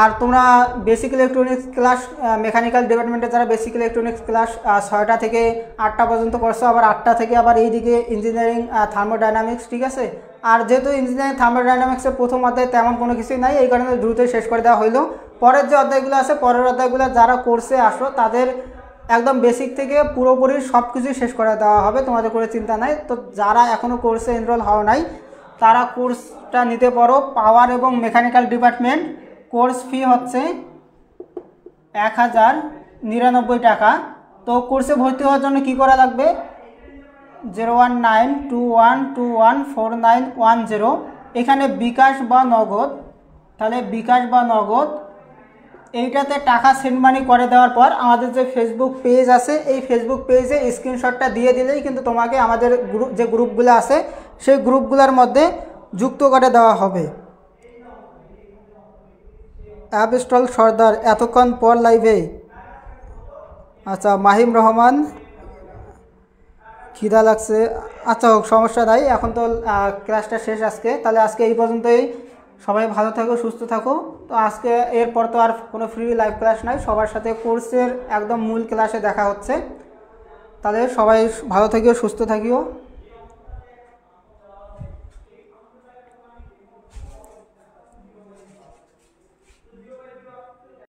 আর তোমরা বেসিক ইলেকট্রনিক্স ক্লাস মেকানিক্যাল ডিপার্টমেন্টে যারা বেসিক ইলেকট্রনিক্স ক্লাস ছয়টা থেকে আটটা পর্যন্ত করছো আবার আটটা থেকে আবার এইদিকে ইঞ্জিনিয়ারিং থার্মোডাইনামিক্স ঠিক আছে আর যেহেতু ইঞ্জিনিয়ারিং থার্মোডাইনামিক্সের প্রথম অধ্যায় তেমন কোনো কিছুই নাই এই কারণে দ্রুতই শেষ করে দেওয়া হইলো পরের যে অধ্যায়গুলো আছে পরের অধ্যায়গুলো যারা কোর্সে আসো তাদের একদম বেসিক থেকে পুরোপুরি সব কিছুই শেষ করে দেওয়া হবে তোমাদের করে চিন্তা নাই তো যারা এখনও কোর্সে এনরোল হওয়া নাই তারা কোর্সটা নিতে পারো পাওয়ার এবং মেকানিক্যাল ডিপার্টমেন্ট কোর্স ফি হচ্ছে এক হাজার নিরানব্বই টাকা তো কোর্সে ভর্তি হওয়ার জন্য কী করা লাগবে zero one nine two one two one four nine one zero এখানে বিকাশ বা নগদ তাহলে বিকাশ বা নগদ এইটাতে টাকা সেন্ড করে দেওয়ার পর আমাদের যে ফেসবুক পেজ আছে এই ফেসবুক পেজে স্ক্রিনশটটা দিয়ে দিলেই কিন্তু তোমাকে আমাদের গ্রুপ যে গ্রুপগুলো আছে সেই গ্রুপগুলোর মধ্যে যুক্ত করে দেওয়া হবে অ্যাবস্টল সর্দার এতক্ষণ পর লাইভে আচ্ছা মাহিম রহমান খিদা লাগছে আচ্ছা হোক সমস্যা নাই এখন তো ক্লাসটা শেষ আজকে তাহলে আজকে এই পর্যন্তই সবাই ভালো থাকো সুস্থ থাকো তো আজকে এরপর তো আর কোনো ফ্রি লাইভ ক্লাস নাই সবার সাথে কোর্সের একদম মূল ক্লাসে দেখা হচ্ছে তাহলে সবাই ভালো থাকিও সুস্থ থাকিও